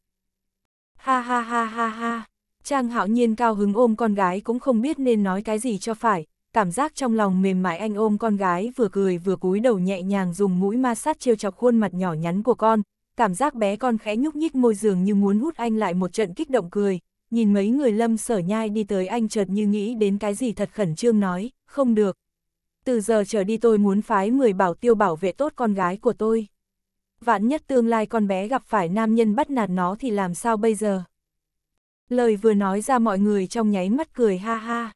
S1: Ha ha ha ha ha, Trang hạo nhiên cao hứng ôm con gái cũng không biết nên nói cái gì cho phải, cảm giác trong lòng mềm mại anh ôm con gái vừa cười vừa cúi đầu nhẹ nhàng dùng mũi ma sát trêu chọc khuôn mặt nhỏ nhắn của con, cảm giác bé con khẽ nhúc nhích môi giường như muốn hút anh lại một trận kích động cười, nhìn mấy người lâm sở nhai đi tới anh chợt như nghĩ đến cái gì thật khẩn trương nói, không được. Từ giờ trở đi tôi muốn phái người bảo tiêu bảo vệ tốt con gái của tôi. Vạn nhất tương lai con bé gặp phải nam nhân bắt nạt nó thì làm sao bây giờ? Lời vừa nói ra mọi người trong nháy mắt cười ha ha.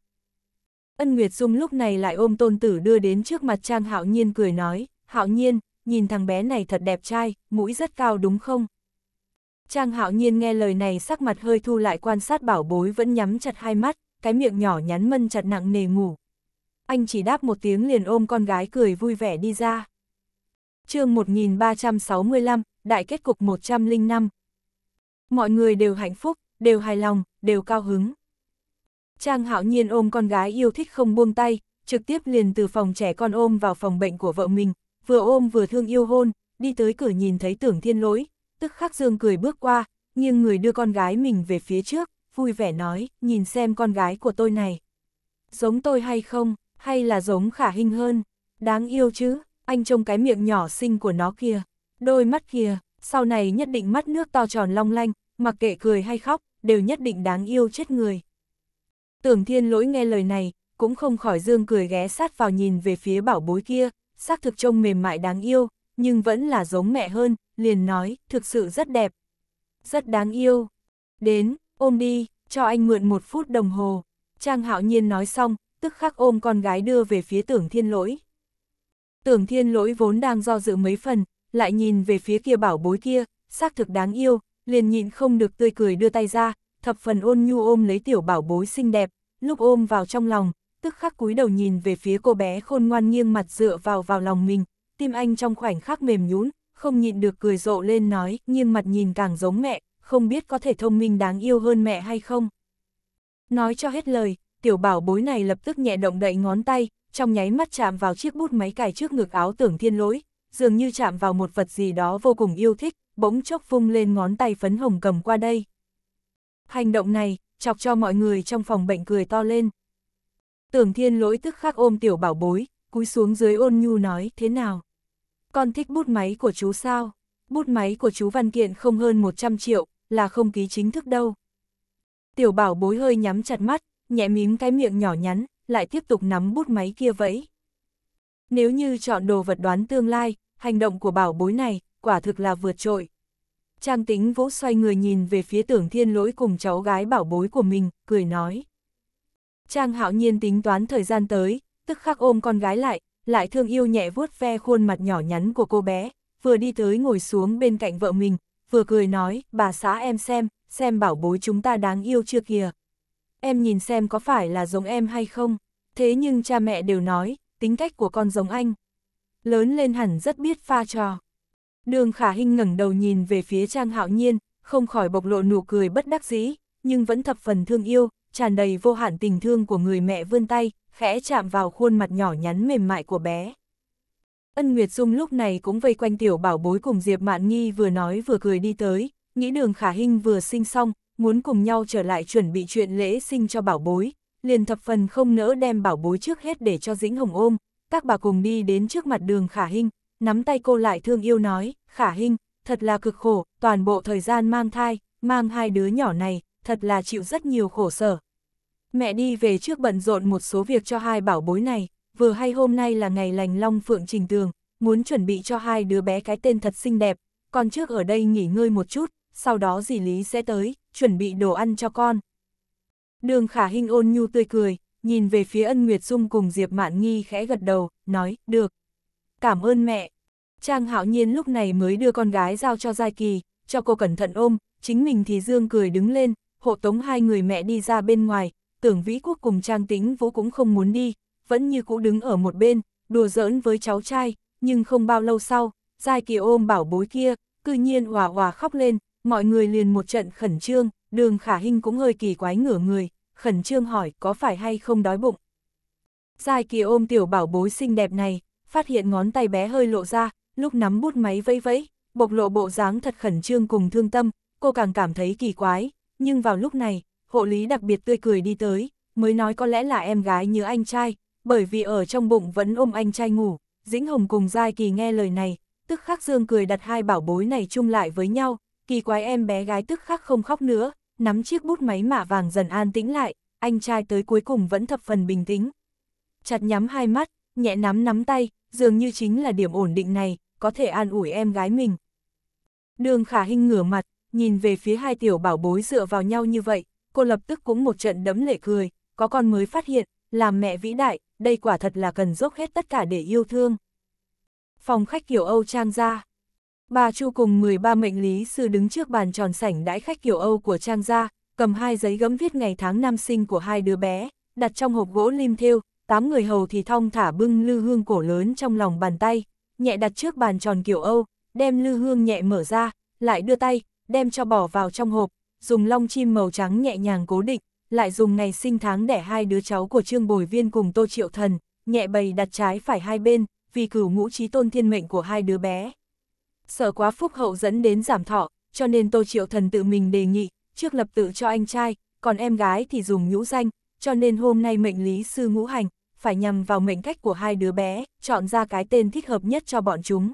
S1: Ân Nguyệt Dung lúc này lại ôm tôn tử đưa đến trước mặt Trang Hạo Nhiên cười nói, Hạo Nhiên, nhìn thằng bé này thật đẹp trai, mũi rất cao đúng không? Trang hạo nhiên nghe lời này sắc mặt hơi thu lại quan sát bảo bối vẫn nhắm chặt hai mắt, cái miệng nhỏ nhắn mân chặt nặng nề ngủ. Anh chỉ đáp một tiếng liền ôm con gái cười vui vẻ đi ra. chương 1365, Đại kết cục 105. Mọi người đều hạnh phúc, đều hài lòng, đều cao hứng. Trang hạo nhiên ôm con gái yêu thích không buông tay, trực tiếp liền từ phòng trẻ con ôm vào phòng bệnh của vợ mình, vừa ôm vừa thương yêu hôn, đi tới cửa nhìn thấy tưởng thiên lỗi, tức khắc dương cười bước qua, nhưng người đưa con gái mình về phía trước, vui vẻ nói, nhìn xem con gái của tôi này. Giống tôi hay không, hay là giống khả hình hơn, đáng yêu chứ, anh trông cái miệng nhỏ xinh của nó kia, đôi mắt kia, sau này nhất định mắt nước to tròn long lanh, mặc kệ cười hay khóc, đều nhất định đáng yêu chết người. Tưởng thiên lỗi nghe lời này, cũng không khỏi dương cười ghé sát vào nhìn về phía bảo bối kia, xác thực trông mềm mại đáng yêu, nhưng vẫn là giống mẹ hơn, liền nói, thực sự rất đẹp. Rất đáng yêu. Đến, ôm đi, cho anh mượn một phút đồng hồ. Trang hạo nhiên nói xong, tức khắc ôm con gái đưa về phía tưởng thiên lỗi. Tưởng thiên lỗi vốn đang do dự mấy phần, lại nhìn về phía kia bảo bối kia, xác thực đáng yêu, liền nhịn không được tươi cười đưa tay ra, thập phần ôn nhu ôm lấy tiểu bảo bối xinh đẹp, lúc ôm vào trong lòng, tức khắc cúi đầu nhìn về phía cô bé khôn ngoan nghiêng mặt dựa vào vào lòng mình, tim anh trong khoảnh khắc mềm nhún, không nhịn được cười rộ lên nói, nghiêng mặt nhìn càng giống mẹ, không biết có thể thông minh đáng yêu hơn mẹ hay không. Nói cho hết lời, tiểu bảo bối này lập tức nhẹ động đậy ngón tay, trong nháy mắt chạm vào chiếc bút máy cài trước ngực áo tưởng thiên lỗi, dường như chạm vào một vật gì đó vô cùng yêu thích, bỗng chốc vung lên ngón tay phấn hồng cầm qua đây. Hành động này, chọc cho mọi người trong phòng bệnh cười to lên. Tưởng thiên lỗi tức khắc ôm tiểu bảo bối, cúi xuống dưới ôn nhu nói thế nào. Con thích bút máy của chú sao? Bút máy của chú văn kiện không hơn 100 triệu, là không ký chính thức đâu. Tiểu bảo bối hơi nhắm chặt mắt, nhẹ mím cái miệng nhỏ nhắn, lại tiếp tục nắm bút máy kia vẫy. Nếu như chọn đồ vật đoán tương lai, hành động của bảo bối này, quả thực là vượt trội. Trang tính vỗ xoay người nhìn về phía tưởng thiên lỗi cùng cháu gái bảo bối của mình, cười nói. Trang hạo nhiên tính toán thời gian tới, tức khắc ôm con gái lại, lại thương yêu nhẹ vuốt ve khuôn mặt nhỏ nhắn của cô bé, vừa đi tới ngồi xuống bên cạnh vợ mình, vừa cười nói, bà xã em xem, xem bảo bối chúng ta đáng yêu chưa kìa. Em nhìn xem có phải là giống em hay không, thế nhưng cha mẹ đều nói, tính cách của con giống anh. Lớn lên hẳn rất biết pha trò. Đường khả hình ngẩng đầu nhìn về phía Trang Hạo Nhiên, không khỏi bộc lộ nụ cười bất đắc dĩ, nhưng vẫn thập phần thương yêu, tràn đầy vô hạn tình thương của người mẹ vươn tay, khẽ chạm vào khuôn mặt nhỏ nhắn mềm mại của bé. Ân Nguyệt Dung lúc này cũng vây quanh tiểu bảo bối cùng Diệp Mạn Nghi vừa nói vừa cười đi tới, nghĩ đường khả hình vừa sinh xong, muốn cùng nhau trở lại chuẩn bị chuyện lễ sinh cho bảo bối, liền thập phần không nỡ đem bảo bối trước hết để cho Dĩnh Hồng ôm, các bà cùng đi đến trước mặt đường khả hình, nắm tay cô lại thương yêu nói, khả hình, thật là cực khổ, toàn bộ thời gian mang thai, mang hai đứa nhỏ này, thật là chịu rất nhiều khổ sở. Mẹ đi về trước bận rộn một số việc cho hai bảo bối này, vừa hay hôm nay là ngày lành long phượng trình tường, muốn chuẩn bị cho hai đứa bé cái tên thật xinh đẹp, con trước ở đây nghỉ ngơi một chút, sau đó dì Lý sẽ tới, chuẩn bị đồ ăn cho con. Đường khả hình ôn nhu tươi cười, nhìn về phía ân Nguyệt Dung cùng Diệp Mạn Nghi khẽ gật đầu, nói, được. Cảm ơn mẹ. Trang hạo nhiên lúc này mới đưa con gái giao cho Giai Kỳ, cho cô cẩn thận ôm, chính mình thì Dương cười đứng lên, hộ tống hai người mẹ đi ra bên ngoài, tưởng vĩ quốc cùng trang tính vũ cũng không muốn đi, vẫn như cũ đứng ở một bên, đùa giỡn với cháu trai, nhưng không bao lâu sau, giai kỳ ôm bảo bối kia, cư nhiên hòa hòa khóc lên, mọi người liền một trận khẩn trương, đường khả hình cũng hơi kỳ quái ngửa người, khẩn trương hỏi có phải hay không đói bụng. Giai kỳ ôm tiểu bảo bối xinh đẹp này, phát hiện ngón tay bé hơi lộ ra, lúc nắm bút máy vẫy vẫy, bộc lộ bộ dáng thật khẩn trương cùng thương tâm, cô càng cảm thấy kỳ quái, nhưng vào lúc này, hộ lý đặc biệt tươi cười đi tới, mới nói có lẽ là em gái như anh trai, bởi vì ở trong bụng vẫn ôm anh trai ngủ, Dĩnh Hồng cùng Giai Kỳ nghe lời này, tức khắc dương cười đặt hai bảo bối này chung lại với nhau, kỳ quái em bé gái tức khắc không khóc nữa, nắm chiếc bút máy mạ vàng dần an tĩnh lại, anh trai tới cuối cùng vẫn thập phần bình tĩnh. Chặt nhắm hai mắt, nhẹ nắm nắm tay, dường như chính là điểm ổn định này, có thể an ủi em gái mình. Đường khả hình ngửa mặt, nhìn về phía hai tiểu bảo bối dựa vào nhau như vậy, cô lập tức cũng một trận đấm lệ cười, có con mới phát hiện, làm mẹ vĩ đại, đây quả thật là cần dốc hết tất cả để yêu thương. Phòng khách kiểu Âu Trang gia Bà Chu cùng 13 mệnh lý sư đứng trước bàn tròn sảnh đãi khách kiểu Âu của Trang gia, cầm hai giấy gấm viết ngày tháng năm sinh của hai đứa bé, đặt trong hộp gỗ lim thêu, tám người hầu thì thong thả bưng lư hương cổ lớn trong lòng bàn tay, nhẹ đặt trước bàn tròn kiểu Âu, đem lư hương nhẹ mở ra, lại đưa tay, đem cho bỏ vào trong hộp, dùng long chim màu trắng nhẹ nhàng cố định, lại dùng ngày sinh tháng đẻ hai đứa cháu của Trương Bồi Viên cùng Tô Triệu Thần, nhẹ bày đặt trái phải hai bên, vì cửu ngũ trí tôn thiên mệnh của hai đứa bé. Sở quá phúc hậu dẫn đến giảm thọ, cho nên Tô Triệu Thần tự mình đề nghị, trước lập tự cho anh trai, còn em gái thì dùng nhũ danh, cho nên hôm nay mệnh lý sư ngũ hành, phải nhằm vào mệnh cách của hai đứa bé, chọn ra cái tên thích hợp nhất cho bọn chúng.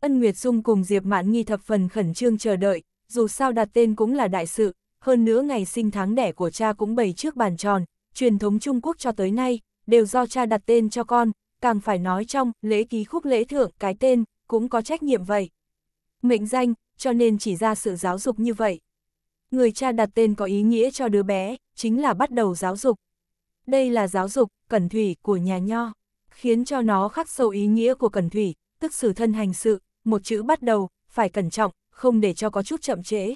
S1: Ân Nguyệt Dung cùng Diệp Mạn Nghi thập phần khẩn trương chờ đợi, dù sao đặt tên cũng là đại sự, hơn nữa ngày sinh tháng đẻ của cha cũng bày trước bàn tròn, truyền thống Trung Quốc cho tới nay, đều do cha đặt tên cho con, càng phải nói trong lễ ký khúc lễ thượng cái tên, cũng có trách nhiệm vậy. Mệnh danh, cho nên chỉ ra sự giáo dục như vậy. Người cha đặt tên có ý nghĩa cho đứa bé, chính là bắt đầu giáo dục. Đây là giáo dục, cẩn thủy của nhà nho, khiến cho nó khắc sâu ý nghĩa của cẩn thủy, tức xử thân hành sự, một chữ bắt đầu, phải cẩn trọng, không để cho có chút chậm trễ.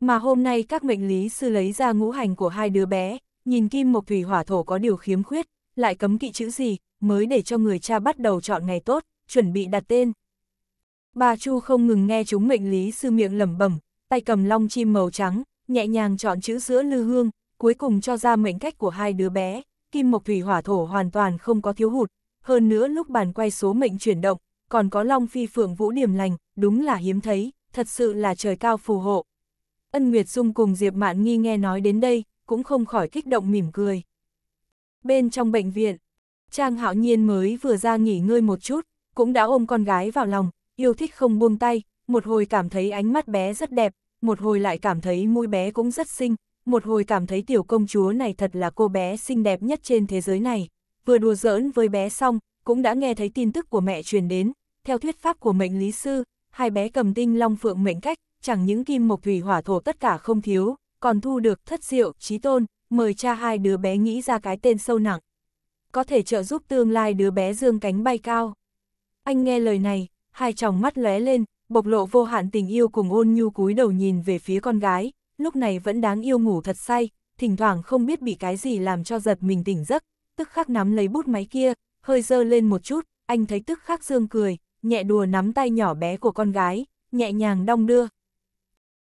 S1: Mà hôm nay các mệnh lý sư lấy ra ngũ hành của hai đứa bé, nhìn kim mộc thủy hỏa thổ có điều khiếm khuyết, lại cấm kỵ chữ gì, mới để cho người cha bắt đầu chọn ngày tốt, chuẩn bị đặt tên. Bà Chu không ngừng nghe chúng mệnh lý sư miệng lẩm bẩm, tay cầm long chim màu trắng, nhẹ nhàng chọn chữ giữa lư hương, cuối cùng cho ra mệnh cách của hai đứa bé, kim mộc thủy hỏa thổ hoàn toàn không có thiếu hụt, hơn nữa lúc bàn quay số mệnh chuyển động, còn có Long Phi Phượng Vũ điểm lành, đúng là hiếm thấy, thật sự là trời cao phù hộ. Ân Nguyệt Dung cùng Diệp Mạn Nghi nghe nói đến đây, cũng không khỏi kích động mỉm cười. Bên trong bệnh viện, Trang Hạo Nhiên mới vừa ra nghỉ ngơi một chút, cũng đã ôm con gái vào lòng, yêu thích không buông tay, một hồi cảm thấy ánh mắt bé rất đẹp, một hồi lại cảm thấy mũi bé cũng rất xinh, một hồi cảm thấy tiểu công chúa này thật là cô bé xinh đẹp nhất trên thế giới này. Vừa đùa giỡn với bé xong, cũng đã nghe thấy tin tức của mẹ truyền đến, theo thuyết pháp của mệnh lý sư, hai bé cầm tinh long phượng mệnh cách, chẳng những kim mộc thủy hỏa thổ tất cả không thiếu, còn thu được thất diệu, trí tôn, mời cha hai đứa bé nghĩ ra cái tên sâu nặng. Có thể trợ giúp tương lai đứa bé dương cánh bay cao. Anh nghe lời này, hai tròng mắt lóe lên, bộc lộ vô hạn tình yêu cùng ôn nhu cúi đầu nhìn về phía con gái, lúc này vẫn đáng yêu ngủ thật say, thỉnh thoảng không biết bị cái gì làm cho giật mình tỉnh giấc, tức khắc nắm lấy bút máy kia, hơi dơ lên một chút, anh thấy tức khắc dương cười, nhẹ đùa nắm tay nhỏ bé của con gái, nhẹ nhàng đong đưa.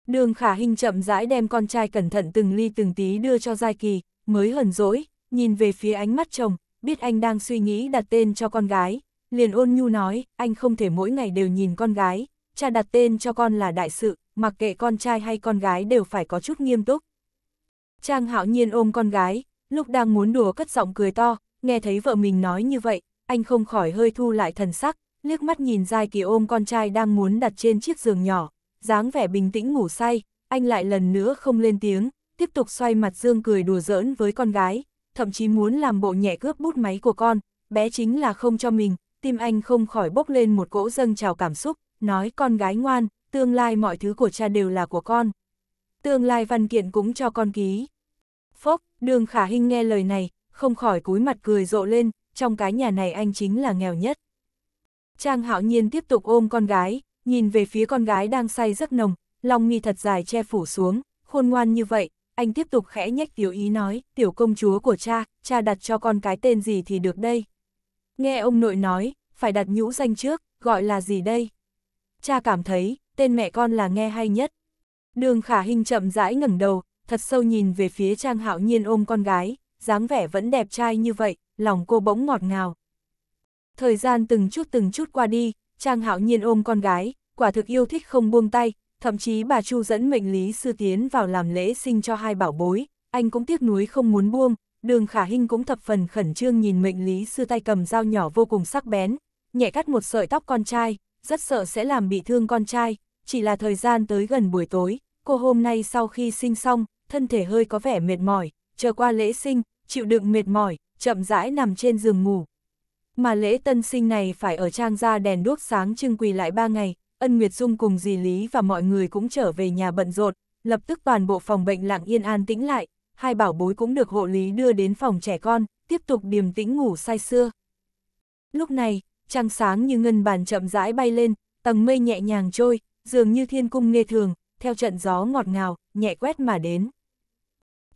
S1: Đường khả hình chậm rãi đem con trai cẩn thận từng ly từng tí đưa cho Giai Kỳ, mới hờn dỗi, nhìn về phía ánh mắt chồng, biết anh đang suy nghĩ đặt tên cho con gái, liền ôn nhu nói, anh không thể mỗi ngày đều nhìn con gái, cha đặt tên cho con là đại sự, mặc kệ con trai hay con gái đều phải có chút nghiêm túc. Trang hạo nhiên ôm con gái, lúc đang muốn đùa cất giọng cười to, Nghe thấy vợ mình nói như vậy, anh không khỏi hơi thu lại thần sắc, liếc mắt nhìn Giai Kỳ ôm con trai đang muốn đặt trên chiếc giường nhỏ, dáng vẻ bình tĩnh ngủ say, anh lại lần nữa không lên tiếng, tiếp tục xoay mặt Dương cười đùa giỡn với con gái, thậm chí muốn làm bộ nhẹ cướp bút máy của con, bé chính là không cho mình, tim anh không khỏi bốc lên một cỗ dâng trào cảm xúc, nói con gái ngoan, tương lai mọi thứ của cha đều là của con. Tương lai văn kiện cũng cho con ký. Phốc, đường khả hình nghe lời này, không khỏi cúi mặt cười rộ lên, trong cái nhà này anh chính là nghèo nhất. Trang hạo nhiên tiếp tục ôm con gái, nhìn về phía con gái đang say rất nồng, lòng nghi thật dài che phủ xuống, khôn ngoan như vậy, anh tiếp tục khẽ nhách tiểu ý nói, tiểu công chúa của cha, cha đặt cho con cái tên gì thì được đây. Nghe ông nội nói, phải đặt nhũ danh trước, gọi là gì đây? Cha cảm thấy, tên mẹ con là nghe hay nhất. Đường khả hình chậm rãi ngẩng đầu, thật sâu nhìn về phía Trang Hạo Nhiên ôm con gái, dáng vẻ vẫn đẹp trai như vậy, lòng cô bỗng ngọt ngào. Thời gian từng chút từng chút qua đi, Trang Hạo Nhiên ôm con gái, quả thực yêu thích không buông tay, thậm chí bà Chu dẫn mệnh lý sư tiến vào làm lễ sinh cho hai bảo bối, anh cũng tiếc nuối không muốn buông, đường khả hình cũng thập phần khẩn trương nhìn mệnh lý sư tay cầm dao nhỏ vô cùng sắc bén, nhẹ cắt một sợi tóc con trai, rất sợ sẽ làm bị thương con trai, chỉ là thời gian tới gần buổi tối, cô hôm nay sau khi sinh xong, thân thể hơi có vẻ mệt mỏi, chờ qua lễ sinh, chịu đựng mệt mỏi, chậm rãi nằm trên giường ngủ. Mà lễ tân sinh này phải ở trang ra đèn đuốc sáng trưng quỳ lại ba ngày, ân Nguyệt Dung cùng dì Lý và mọi người cũng trở về nhà bận rộn, lập tức toàn bộ phòng bệnh lặng yên an tĩnh lại, hai bảo bối cũng được hộ lý đưa đến phòng trẻ con, tiếp tục điềm tĩnh ngủ say xưa Lúc này, trăng sáng như ngân bàn chậm rãi bay lên, tầng mây nhẹ nhàng trôi, dường như thiên cung nghe thường, theo trận gió ngọt ngào, nhẹ quét mà đến.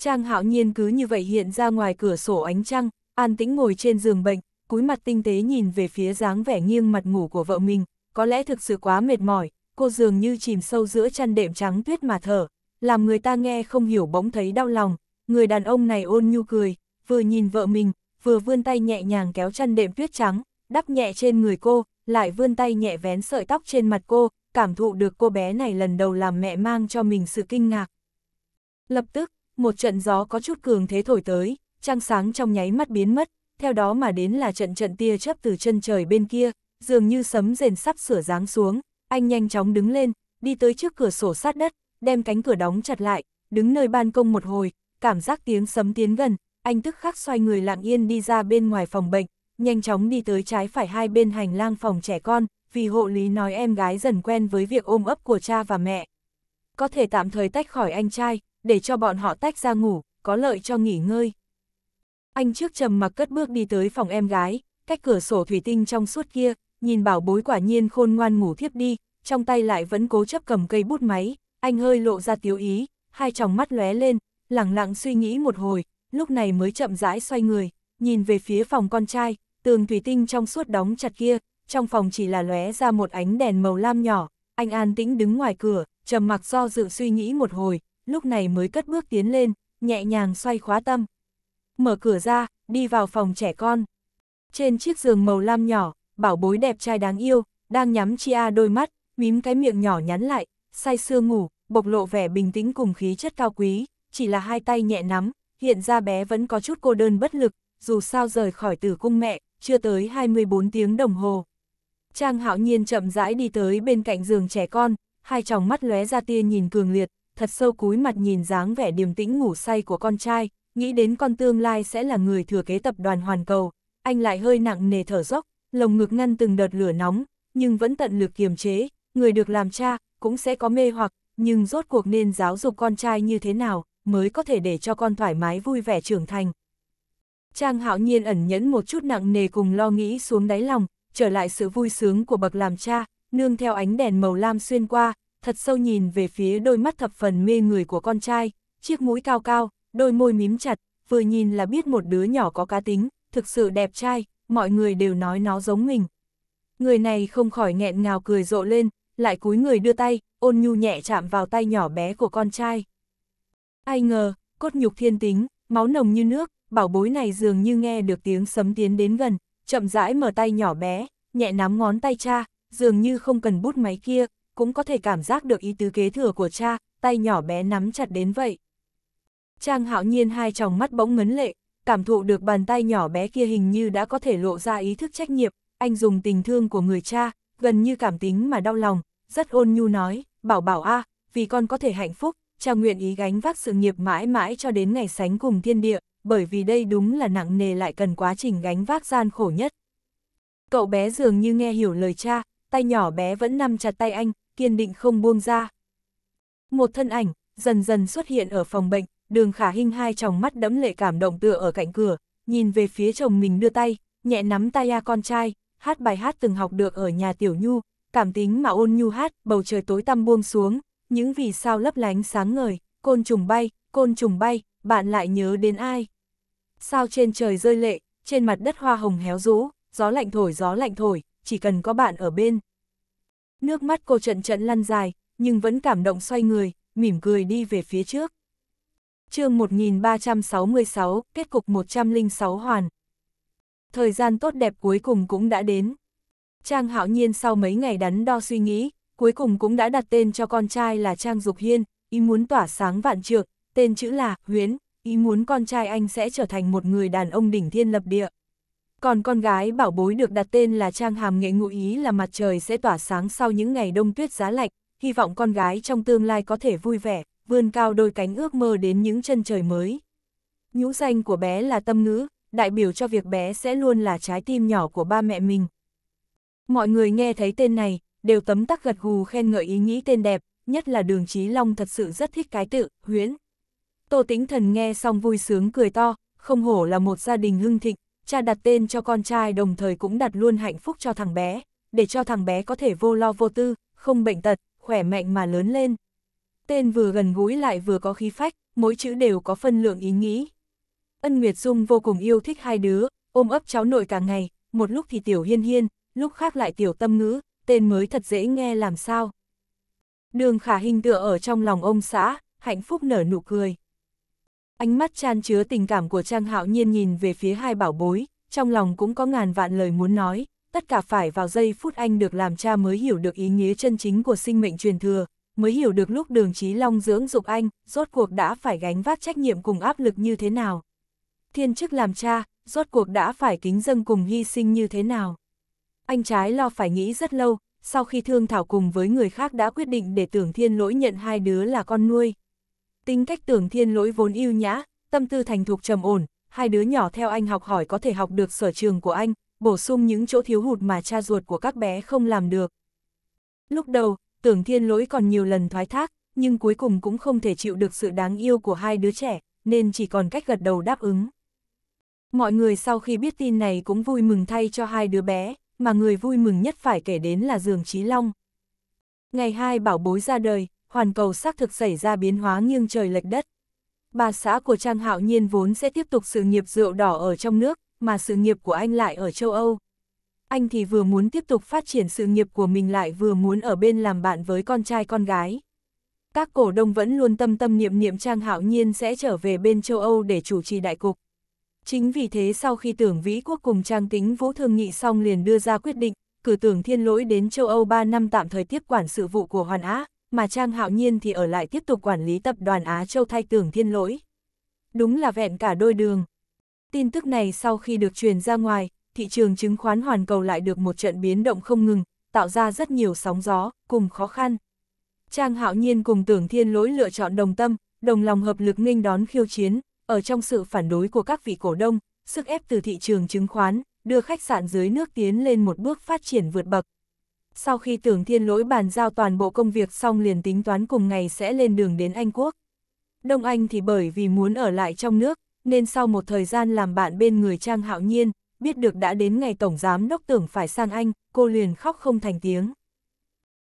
S1: Trang hạo nhiên cứ như vậy hiện ra ngoài cửa sổ ánh trăng, an tĩnh ngồi trên giường bệnh, cúi mặt tinh tế nhìn về phía dáng vẻ nghiêng mặt ngủ của vợ mình, có lẽ thực sự quá mệt mỏi, cô dường như chìm sâu giữa chăn đệm trắng tuyết mà thở, làm người ta nghe không hiểu bỗng thấy đau lòng, người đàn ông này ôn nhu cười, vừa nhìn vợ mình, vừa vươn tay nhẹ nhàng kéo chăn đệm tuyết trắng, đắp nhẹ trên người cô, lại vươn tay nhẹ vén sợi tóc trên mặt cô, cảm thụ được cô bé này lần đầu làm mẹ mang cho mình sự kinh ngạc. Lập tức, một trận gió có chút cường thế thổi tới, trăng sáng trong nháy mắt biến mất, theo đó mà đến là trận trận tia chớp từ chân trời bên kia, dường như sấm rền sắp sửa giáng xuống, anh nhanh chóng đứng lên, đi tới trước cửa sổ sát đất, đem cánh cửa đóng chặt lại, đứng nơi ban công một hồi, cảm giác tiếng sấm tiến gần, anh tức khắc xoay người lặng yên đi ra bên ngoài phòng bệnh, nhanh chóng đi tới trái phải hai bên hành lang phòng trẻ con, vì hộ lý nói em gái dần quen với việc ôm ấp của cha và mẹ. Có thể tạm thời tách khỏi anh trai, để cho bọn họ tách ra ngủ, có lợi cho nghỉ ngơi. Anh trước trầm mặc cất bước đi tới phòng em gái, cách cửa sổ thủy tinh trong suốt kia, nhìn bảo bối quả nhiên khôn ngoan ngủ thiếp đi, trong tay lại vẫn cố chấp cầm cây bút máy, anh hơi lộ ra tiếu ý, hai tròng mắt lóe lên, lặng lặng suy nghĩ một hồi, lúc này mới chậm rãi xoay người, nhìn về phía phòng con trai, tường thủy tinh trong suốt đóng chặt kia, trong phòng chỉ là lóe ra một ánh đèn màu lam nhỏ, anh an tĩnh đứng ngoài cửa, trầm mặc do dự suy nghĩ một hồi, lúc này mới cất bước tiến lên, nhẹ nhàng xoay khóa tâm. Mở cửa ra, đi vào phòng trẻ con. Trên chiếc giường màu lam nhỏ, bảo bối đẹp trai đáng yêu, đang nhắm chia đôi mắt, mím cái miệng nhỏ nhắn lại, say sưa ngủ, bộc lộ vẻ bình tĩnh cùng khí chất cao quý, chỉ là hai tay nhẹ nắm, hiện ra bé vẫn có chút cô đơn bất lực, dù sao rời khỏi tử cung mẹ, chưa tới 24 tiếng đồng hồ. Trang hạo nhiên chậm rãi đi tới bên cạnh giường trẻ con, hai tròng mắt lóe ra tia nhìn cường liệt, thật sâu cúi mặt nhìn dáng vẻ điềm tĩnh ngủ say của con trai, nghĩ đến con tương lai sẽ là người thừa kế tập đoàn hoàn cầu, anh lại hơi nặng nề thở dốc, lồng ngực ngăn từng đợt lửa nóng, nhưng vẫn tận lực kiềm chế, người được làm cha, cũng sẽ có mê hoặc, nhưng rốt cuộc nên giáo dục con trai như thế nào, mới có thể để cho con thoải mái vui vẻ trưởng thành. Trang hạo nhiên ẩn nhẫn một chút nặng nề cùng lo nghĩ xuống đáy lòng, trở lại sự vui sướng của bậc làm cha, nương theo ánh đèn màu lam xuyên qua, thật sâu nhìn về phía đôi mắt thập phần mê người của con trai, chiếc mũi cao cao, đôi môi mím chặt, vừa nhìn là biết một đứa nhỏ có cá tính, thực sự đẹp trai, mọi người đều nói nó giống mình. Người này không khỏi nghẹn ngào cười rộ lên, lại cúi người đưa tay, ôn nhu nhẹ chạm vào tay nhỏ bé của con trai. Ai ngờ, cốt nhục thiên tính, máu nồng như nước, bảo bối này dường như nghe được tiếng sấm tiến đến gần, chậm rãi mở tay nhỏ bé, nhẹ nắm ngón tay cha, dường như không cần bút máy kia, cũng có thể cảm giác được ý tứ kế thừa của cha, tay nhỏ bé nắm chặt đến vậy. Trang hạo nhiên hai tròng mắt bỗng ngấn lệ, cảm thụ được bàn tay nhỏ bé kia hình như đã có thể lộ ra ý thức trách nhiệm, anh dùng tình thương của người cha, gần như cảm tính mà đau lòng, rất ôn nhu nói, bảo bảo a, vì con có thể hạnh phúc, cha nguyện ý gánh vác sự nghiệp mãi mãi cho đến ngày sánh cùng thiên địa, bởi vì đây đúng là nặng nề lại cần quá trình gánh vác gian khổ nhất. Cậu bé dường như nghe hiểu lời cha, tay nhỏ bé vẫn nằm chặt tay anh, kiên định không buông ra. Một thân ảnh, dần dần xuất hiện ở phòng bệnh, đường khả hinh hai tròng mắt đẫm lệ cảm động tựa ở cạnh cửa, nhìn về phía chồng mình đưa tay, nhẹ nắm tay a con trai, hát bài hát từng học được ở nhà tiểu nhu, cảm tính mà ôn nhu hát, bầu trời tối tăm buông xuống, những vì sao lấp lánh sáng ngời, côn trùng bay, côn trùng bay, bạn lại nhớ đến ai. Sao trên trời rơi lệ, trên mặt đất hoa hồng héo rũ, gió lạnh thổi gió lạnh thổi, chỉ cần có bạn ở bên, Nước mắt cô trận trận lăn dài, nhưng vẫn cảm động xoay người, mỉm cười đi về phía trước. chương 1366, kết cục 106 hoàn. Thời gian tốt đẹp cuối cùng cũng đã đến. Trang hạo nhiên sau mấy ngày đắn đo suy nghĩ, cuối cùng cũng đã đặt tên cho con trai là Trang Dục Hiên, ý muốn tỏa sáng vạn trượng, tên chữ là Huyến, ý muốn con trai anh sẽ trở thành một người đàn ông đỉnh thiên lập địa. Còn con gái bảo bối được đặt tên là Trang Hàm Nghệ ngụ ý là mặt trời sẽ tỏa sáng sau những ngày đông tuyết giá lạnh, hy vọng con gái trong tương lai có thể vui vẻ, vươn cao đôi cánh ước mơ đến những chân trời mới. Nhũ danh của bé là tâm ngữ, đại biểu cho việc bé sẽ luôn là trái tim nhỏ của ba mẹ mình. Mọi người nghe thấy tên này, đều tấm tắc gật gù khen ngợi ý nghĩ tên đẹp, nhất là đường Chí Long thật sự rất thích cái tự, huyến. Tô Tĩnh Thần nghe xong vui sướng cười to, không hổ là một gia đình hưng thịnh, cha đặt tên cho con trai đồng thời cũng đặt luôn hạnh phúc cho thằng bé, để cho thằng bé có thể vô lo vô tư, không bệnh tật, khỏe mạnh mà lớn lên. Tên vừa gần gũi lại vừa có khí phách, mỗi chữ đều có phân lượng ý nghĩ. Ân Nguyệt Dung vô cùng yêu thích hai đứa, ôm ấp cháu nội cả ngày, một lúc thì tiểu hiên hiên, lúc khác lại tiểu tâm ngữ, tên mới thật dễ nghe làm sao. Đường khả hình tựa ở trong lòng ông xã, hạnh phúc nở nụ cười. Ánh mắt chan chứa tình cảm của Trang Hạo Nhiên nhìn về phía hai bảo bối, trong lòng cũng có ngàn vạn lời muốn nói, tất cả phải vào giây phút anh được làm cha mới hiểu được ý nghĩa chân chính của sinh mệnh truyền thừa, mới hiểu được lúc đường Chí long dưỡng dục anh, rốt cuộc đã phải gánh vác trách nhiệm cùng áp lực như thế nào. Thiên chức làm cha, rốt cuộc đã phải kính dâng cùng hy sinh như thế nào. Anh trái lo phải nghĩ rất lâu, sau khi thương thảo cùng với người khác đã quyết định để tưởng thiên lỗi nhận hai đứa là con nuôi, Tính cách tưởng thiên lỗi vốn yêu nhã, tâm tư thành thục trầm ổn, hai đứa nhỏ theo anh học hỏi có thể học được sở trường của anh, bổ sung những chỗ thiếu hụt mà cha ruột của các bé không làm được. Lúc đầu, tưởng thiên lỗi còn nhiều lần thoái thác, nhưng cuối cùng cũng không thể chịu được sự đáng yêu của hai đứa trẻ, nên chỉ còn cách gật đầu đáp ứng. Mọi người sau khi biết tin này cũng vui mừng thay cho hai đứa bé, mà người vui mừng nhất phải kể đến là Dường Trí Long. Ngày hai bảo bối ra đời, hoàn cầu xác thực xảy ra biến hóa nghiêng trời lệch đất. Bà xã của Trang Hạo Nhiên vốn sẽ tiếp tục sự nghiệp rượu đỏ ở trong nước, mà sự nghiệp của anh lại ở châu Âu. Anh thì vừa muốn tiếp tục phát triển sự nghiệp của mình lại vừa muốn ở bên làm bạn với con trai con gái. Các cổ đông vẫn luôn tâm tâm niệm niệm Trang Hạo Nhiên sẽ trở về bên châu Âu để chủ trì đại cục. Chính vì thế sau khi tưởng Vĩ Quốc cùng Trang Tính Vũ thương nghị xong liền đưa ra quyết định, cử tưởng thiên lỗi đến châu Âu 3 năm tạm thời tiếp quản sự vụ của Hoàn Á mà Trang Hạo Nhiên thì ở lại tiếp tục quản lý tập đoàn Á Châu thay tưởng thiên lỗi. Đúng là vẹn cả đôi đường. Tin tức này sau khi được truyền ra ngoài, thị trường chứng khoán hoàn cầu lại được một trận biến động không ngừng, tạo ra rất nhiều sóng gió, cùng khó khăn. Trang Hạo Nhiên cùng tưởng thiên lỗi lựa chọn đồng tâm, đồng lòng hợp lực nghênh đón khiêu chiến, ở trong sự phản đối của các vị cổ đông, sức ép từ thị trường chứng khoán, đưa khách sạn dưới nước tiến lên một bước phát triển vượt bậc, sau khi tưởng thiên lỗi bàn giao toàn bộ công việc xong liền tính toán cùng ngày sẽ lên đường đến Anh Quốc. Đông Anh thì bởi vì muốn ở lại trong nước, nên sau một thời gian làm bạn bên người Trang Hạo Nhiên, biết được đã đến ngày Tổng Giám Đốc Tưởng phải sang Anh, cô liền khóc không thành tiếng.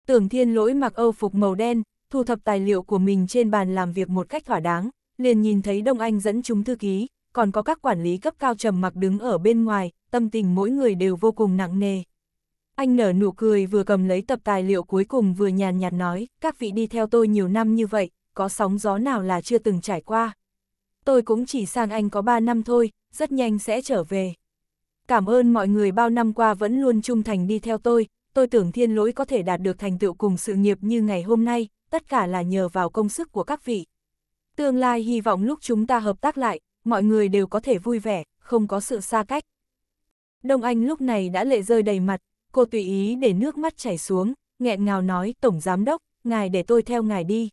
S1: Tưởng thiên lỗi mặc âu phục màu đen, thu thập tài liệu của mình trên bàn làm việc một cách thỏa đáng, liền nhìn thấy Đông Anh dẫn chúng thư ký, còn có các quản lý cấp cao trầm mặc đứng ở bên ngoài, tâm tình mỗi người đều vô cùng nặng nề. Anh nở nụ cười vừa cầm lấy tập tài liệu cuối cùng vừa nhàn nhạt nói, các vị đi theo tôi nhiều năm như vậy, có sóng gió nào là chưa từng trải qua. Tôi cũng chỉ sang anh có 3 năm thôi, rất nhanh sẽ trở về. Cảm ơn mọi người bao năm qua vẫn luôn trung thành đi theo tôi, tôi tưởng thiên lỗi có thể đạt được thành tựu cùng sự nghiệp như ngày hôm nay, tất cả là nhờ vào công sức của các vị. Tương lai hy vọng lúc chúng ta hợp tác lại, mọi người đều có thể vui vẻ, không có sự xa cách. Đông Anh lúc này đã lệ rơi đầy mặt, cô tùy ý để nước mắt chảy xuống, nghẹn ngào nói Tổng Giám Đốc, ngài để tôi theo ngài đi.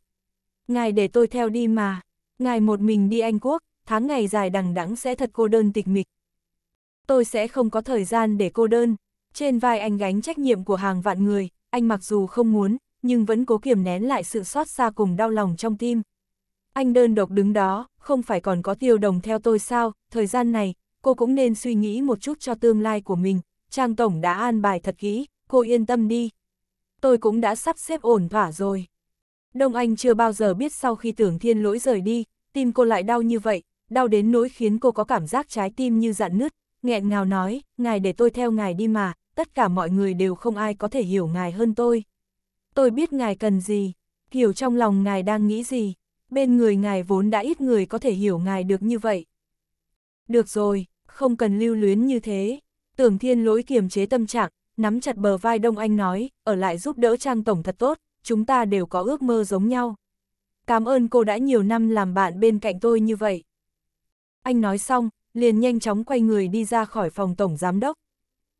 S1: Ngài để tôi theo đi mà, ngài một mình đi Anh Quốc, tháng ngày dài đằng đẵng sẽ thật cô đơn tịch mịch. Tôi sẽ không có thời gian để cô đơn, trên vai anh gánh trách nhiệm của hàng vạn người, anh mặc dù không muốn, nhưng vẫn cố kiềm nén lại sự xót xa cùng đau lòng trong tim. Anh đơn độc đứng đó, không phải còn có tiêu đồng theo tôi sao, thời gian này, cô cũng nên suy nghĩ một chút cho tương lai của mình, Trang Tổng đã an bài thật kỹ, cô yên tâm đi. Tôi cũng đã sắp xếp ổn thỏa rồi. Đông Anh chưa bao giờ biết sau khi tưởng thiên lỗi rời đi, tim cô lại đau như vậy, đau đến nỗi khiến cô có cảm giác trái tim như dạn nứt, nghẹn ngào nói, ngài để tôi theo ngài đi mà, tất cả mọi người đều không ai có thể hiểu ngài hơn tôi. Tôi biết ngài cần gì, hiểu trong lòng ngài đang nghĩ gì, bên người ngài vốn đã ít người có thể hiểu ngài được như vậy. Được rồi, không cần lưu luyến như thế. Tưởng thiên lỗi kiềm chế tâm trạng, nắm chặt bờ vai Đông Anh nói, ở lại giúp đỡ Trang Tổng thật tốt, chúng ta đều có ước mơ giống nhau. Cảm ơn cô đã nhiều năm làm bạn bên cạnh tôi như vậy. Anh nói xong, liền nhanh chóng quay người đi ra khỏi phòng Tổng Giám Đốc.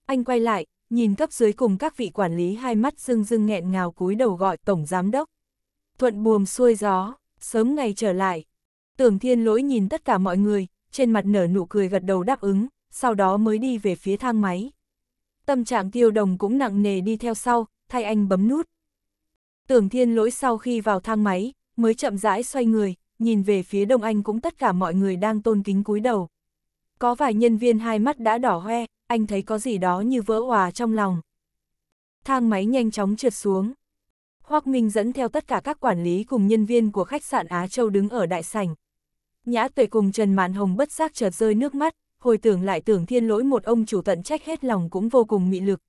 S1: Anh quay lại, nhìn cấp dưới cùng các vị quản lý hai mắt rưng rưng nghẹn ngào cúi đầu gọi Tổng Giám Đốc. Thuận buồm xuôi gió, sớm ngày trở lại. Tưởng thiên lỗi nhìn tất cả mọi người, trên mặt nở nụ cười gật đầu đáp ứng, sau đó mới đi về phía thang máy. Tâm trạng tiêu đồng cũng nặng nề đi theo sau, thay anh bấm nút. Tưởng thiên lỗi sau khi vào thang máy, mới chậm rãi xoay người, nhìn về phía đông anh cũng tất cả mọi người đang tôn kính cúi đầu. Có vài nhân viên hai mắt đã đỏ hoe, anh thấy có gì đó như vỡ hòa trong lòng. Thang máy nhanh chóng trượt xuống. Hoác Minh dẫn theo tất cả các quản lý cùng nhân viên của khách sạn Á Châu đứng ở đại sảnh. Nhã tuệ cùng Trần Mạn Hồng bất giác chợt rơi nước mắt, hồi tưởng lại tưởng thiên lỗi một ông chủ tận trách hết lòng cũng vô cùng mị lực.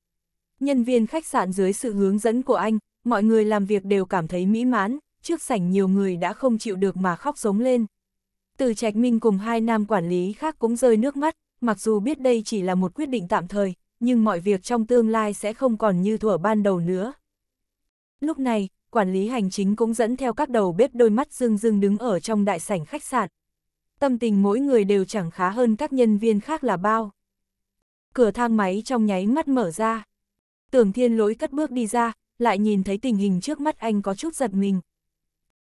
S1: Nhân viên khách sạn dưới sự hướng dẫn của anh, mọi người làm việc đều cảm thấy mỹ mãn, trước sảnh nhiều người đã không chịu được mà khóc giống lên. Từ Trạch Minh cùng hai nam quản lý khác cũng rơi nước mắt, mặc dù biết đây chỉ là một quyết định tạm thời, nhưng mọi việc trong tương lai sẽ không còn như thuở ban đầu nữa. Lúc này, quản lý hành chính cũng dẫn theo các đầu bếp đôi mắt dương dương đứng ở trong đại sảnh khách sạn, tâm tình mỗi người đều chẳng khá hơn các nhân viên khác là bao. Cửa thang máy trong nháy mắt mở ra. Tưởng thiên lỗi cất bước đi ra, lại nhìn thấy tình hình trước mắt anh có chút giật mình.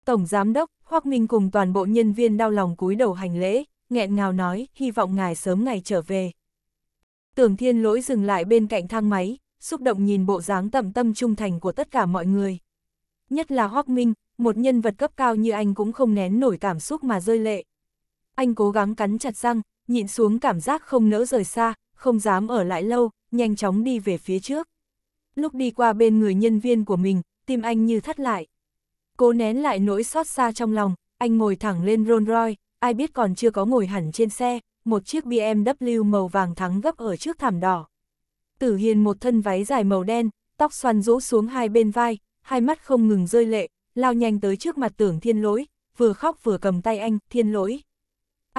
S1: Tổng Giám đốc, Hoác Minh cùng toàn bộ nhân viên đau lòng cúi đầu hành lễ, nghẹn ngào nói, hy vọng ngài sớm ngày trở về. Tưởng thiên lỗi dừng lại bên cạnh thang máy, xúc động nhìn bộ dáng tậm tâm trung thành của tất cả mọi người. Nhất là Hoác Minh, một nhân vật cấp cao như anh cũng không nén nổi cảm xúc mà rơi lệ. Anh cố gắng cắn chặt răng, nhịn xuống cảm giác không nỡ rời xa, không dám ở lại lâu, nhanh chóng đi về phía trước. Lúc đi qua bên người nhân viên của mình, tim anh như thắt lại. Cố nén lại nỗi xót xa trong lòng, anh ngồi thẳng lên Rolls Royce, ai biết còn chưa có ngồi hẳn trên xe, một chiếc BMW màu vàng thắng gấp ở trước thảm đỏ. Tử Hiền một thân váy dài màu đen, tóc xoăn rũ xuống hai bên vai, hai mắt không ngừng rơi lệ, lao nhanh tới trước mặt tưởng thiên lỗi, vừa khóc vừa cầm tay anh, thiên lỗi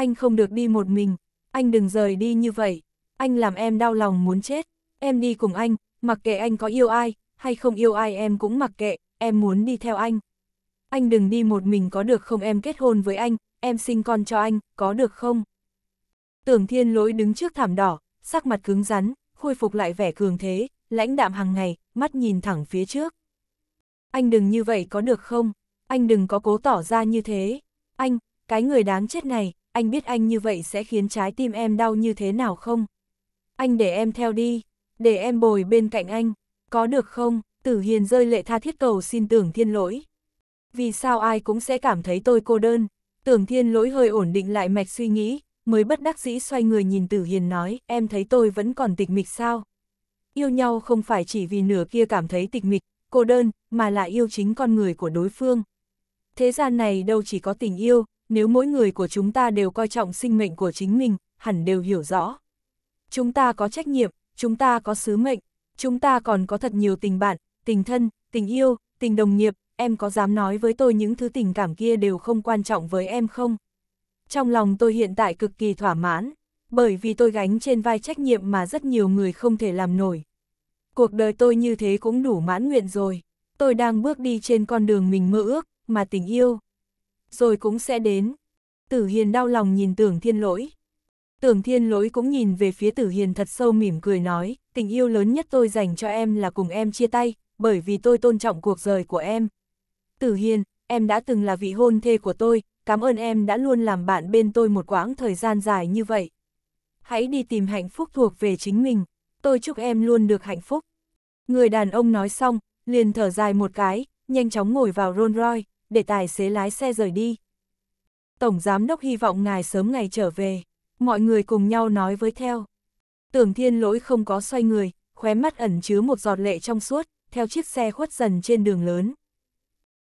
S1: anh không được đi một mình, anh đừng rời đi như vậy, anh làm em đau lòng muốn chết, em đi cùng anh, mặc kệ anh có yêu ai, hay không yêu ai em cũng mặc kệ, em muốn đi theo anh. Anh đừng đi một mình có được không em kết hôn với anh, em sinh con cho anh, có được không? Tưởng thiên lỗi đứng trước thảm đỏ, sắc mặt cứng rắn, khôi phục lại vẻ cường thế, lãnh đạm hàng ngày, mắt nhìn thẳng phía trước. Anh đừng như vậy có được không? Anh đừng có cố tỏ ra như thế. Anh, cái người đáng chết này, anh biết anh như vậy sẽ khiến trái tim em đau như thế nào không? Anh để em theo đi, để em bồi bên cạnh anh, có được không? Tử Hiền rơi lệ tha thiết cầu xin tưởng thiên lỗi. Vì sao ai cũng sẽ cảm thấy tôi cô đơn? Tưởng thiên lỗi hơi ổn định lại mạch suy nghĩ, mới bất đắc dĩ xoay người nhìn Tử Hiền nói, em thấy tôi vẫn còn tịch mịch sao? Yêu nhau không phải chỉ vì nửa kia cảm thấy tịch mịch, cô đơn, mà là yêu chính con người của đối phương. Thế gian này đâu chỉ có tình yêu, nếu mỗi người của chúng ta đều coi trọng sinh mệnh của chính mình, hẳn đều hiểu rõ. Chúng ta có trách nhiệm, chúng ta có sứ mệnh, chúng ta còn có thật nhiều tình bạn, tình thân, tình yêu, tình đồng nghiệp, em có dám nói với tôi những thứ tình cảm kia đều không quan trọng với em không? Trong lòng tôi hiện tại cực kỳ thỏa mãn, bởi vì tôi gánh trên vai trách nhiệm mà rất nhiều người không thể làm nổi. Cuộc đời tôi như thế cũng đủ mãn nguyện rồi, tôi đang bước đi trên con đường mình mơ ước, mà tình yêu rồi cũng sẽ đến. Tử Hiền đau lòng nhìn tưởng thiên lỗi. Tưởng thiên lỗi cũng nhìn về phía tử hiền thật sâu mỉm cười nói, tình yêu lớn nhất tôi dành cho em là cùng em chia tay, bởi vì tôi tôn trọng cuộc rời của em. Tử hiền, em đã từng là vị hôn thê của tôi, cảm ơn em đã luôn làm bạn bên tôi một quãng thời gian dài như vậy. Hãy đi tìm hạnh phúc thuộc về chính mình, tôi chúc em luôn được hạnh phúc. Người đàn ông nói xong, liền thở dài một cái, nhanh chóng ngồi vào Rolls Royce để tài xế lái xe rời đi. Tổng Giám Đốc hy vọng ngài sớm ngày trở về, mọi người cùng nhau nói với theo. Tưởng thiên lỗi không có xoay người, khóe mắt ẩn chứa một giọt lệ trong suốt, theo chiếc xe khuất dần trên đường lớn.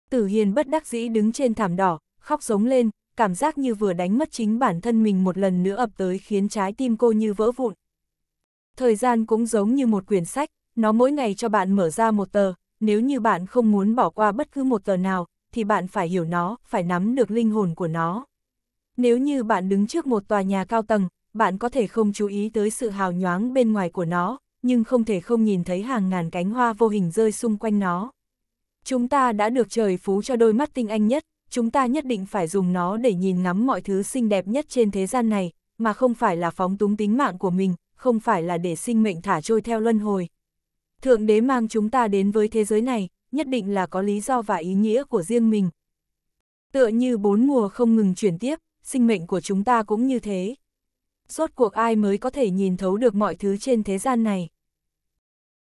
S1: Tử Hiền bất đắc dĩ đứng trên thảm đỏ, khóc giống lên, cảm giác như vừa đánh mất chính bản thân mình một lần nữa ập tới khiến trái tim cô như vỡ vụn. Thời gian cũng giống như một quyển sách, nó mỗi ngày cho bạn mở ra một tờ, nếu như bạn không muốn bỏ qua bất cứ một tờ nào, thì bạn phải hiểu nó, phải nắm được linh hồn của nó. Nếu như bạn đứng trước một tòa nhà cao tầng, bạn có thể không chú ý tới sự hào nhoáng bên ngoài của nó, nhưng không thể không nhìn thấy hàng ngàn cánh hoa vô hình rơi xung quanh nó. Chúng ta đã được trời phú cho đôi mắt tinh anh nhất, chúng ta nhất định phải dùng nó để nhìn ngắm mọi thứ xinh đẹp nhất trên thế gian này, mà không phải là phóng túng tính mạng của mình, không phải là để sinh mệnh thả trôi theo luân hồi. Thượng đế mang chúng ta đến với thế giới này, nhất định là có lý do và ý nghĩa của riêng mình. Tựa như bốn mùa không ngừng chuyển tiếp, sinh mệnh của chúng ta cũng như thế. Rốt cuộc ai mới có thể nhìn thấu được mọi thứ trên thế gian này.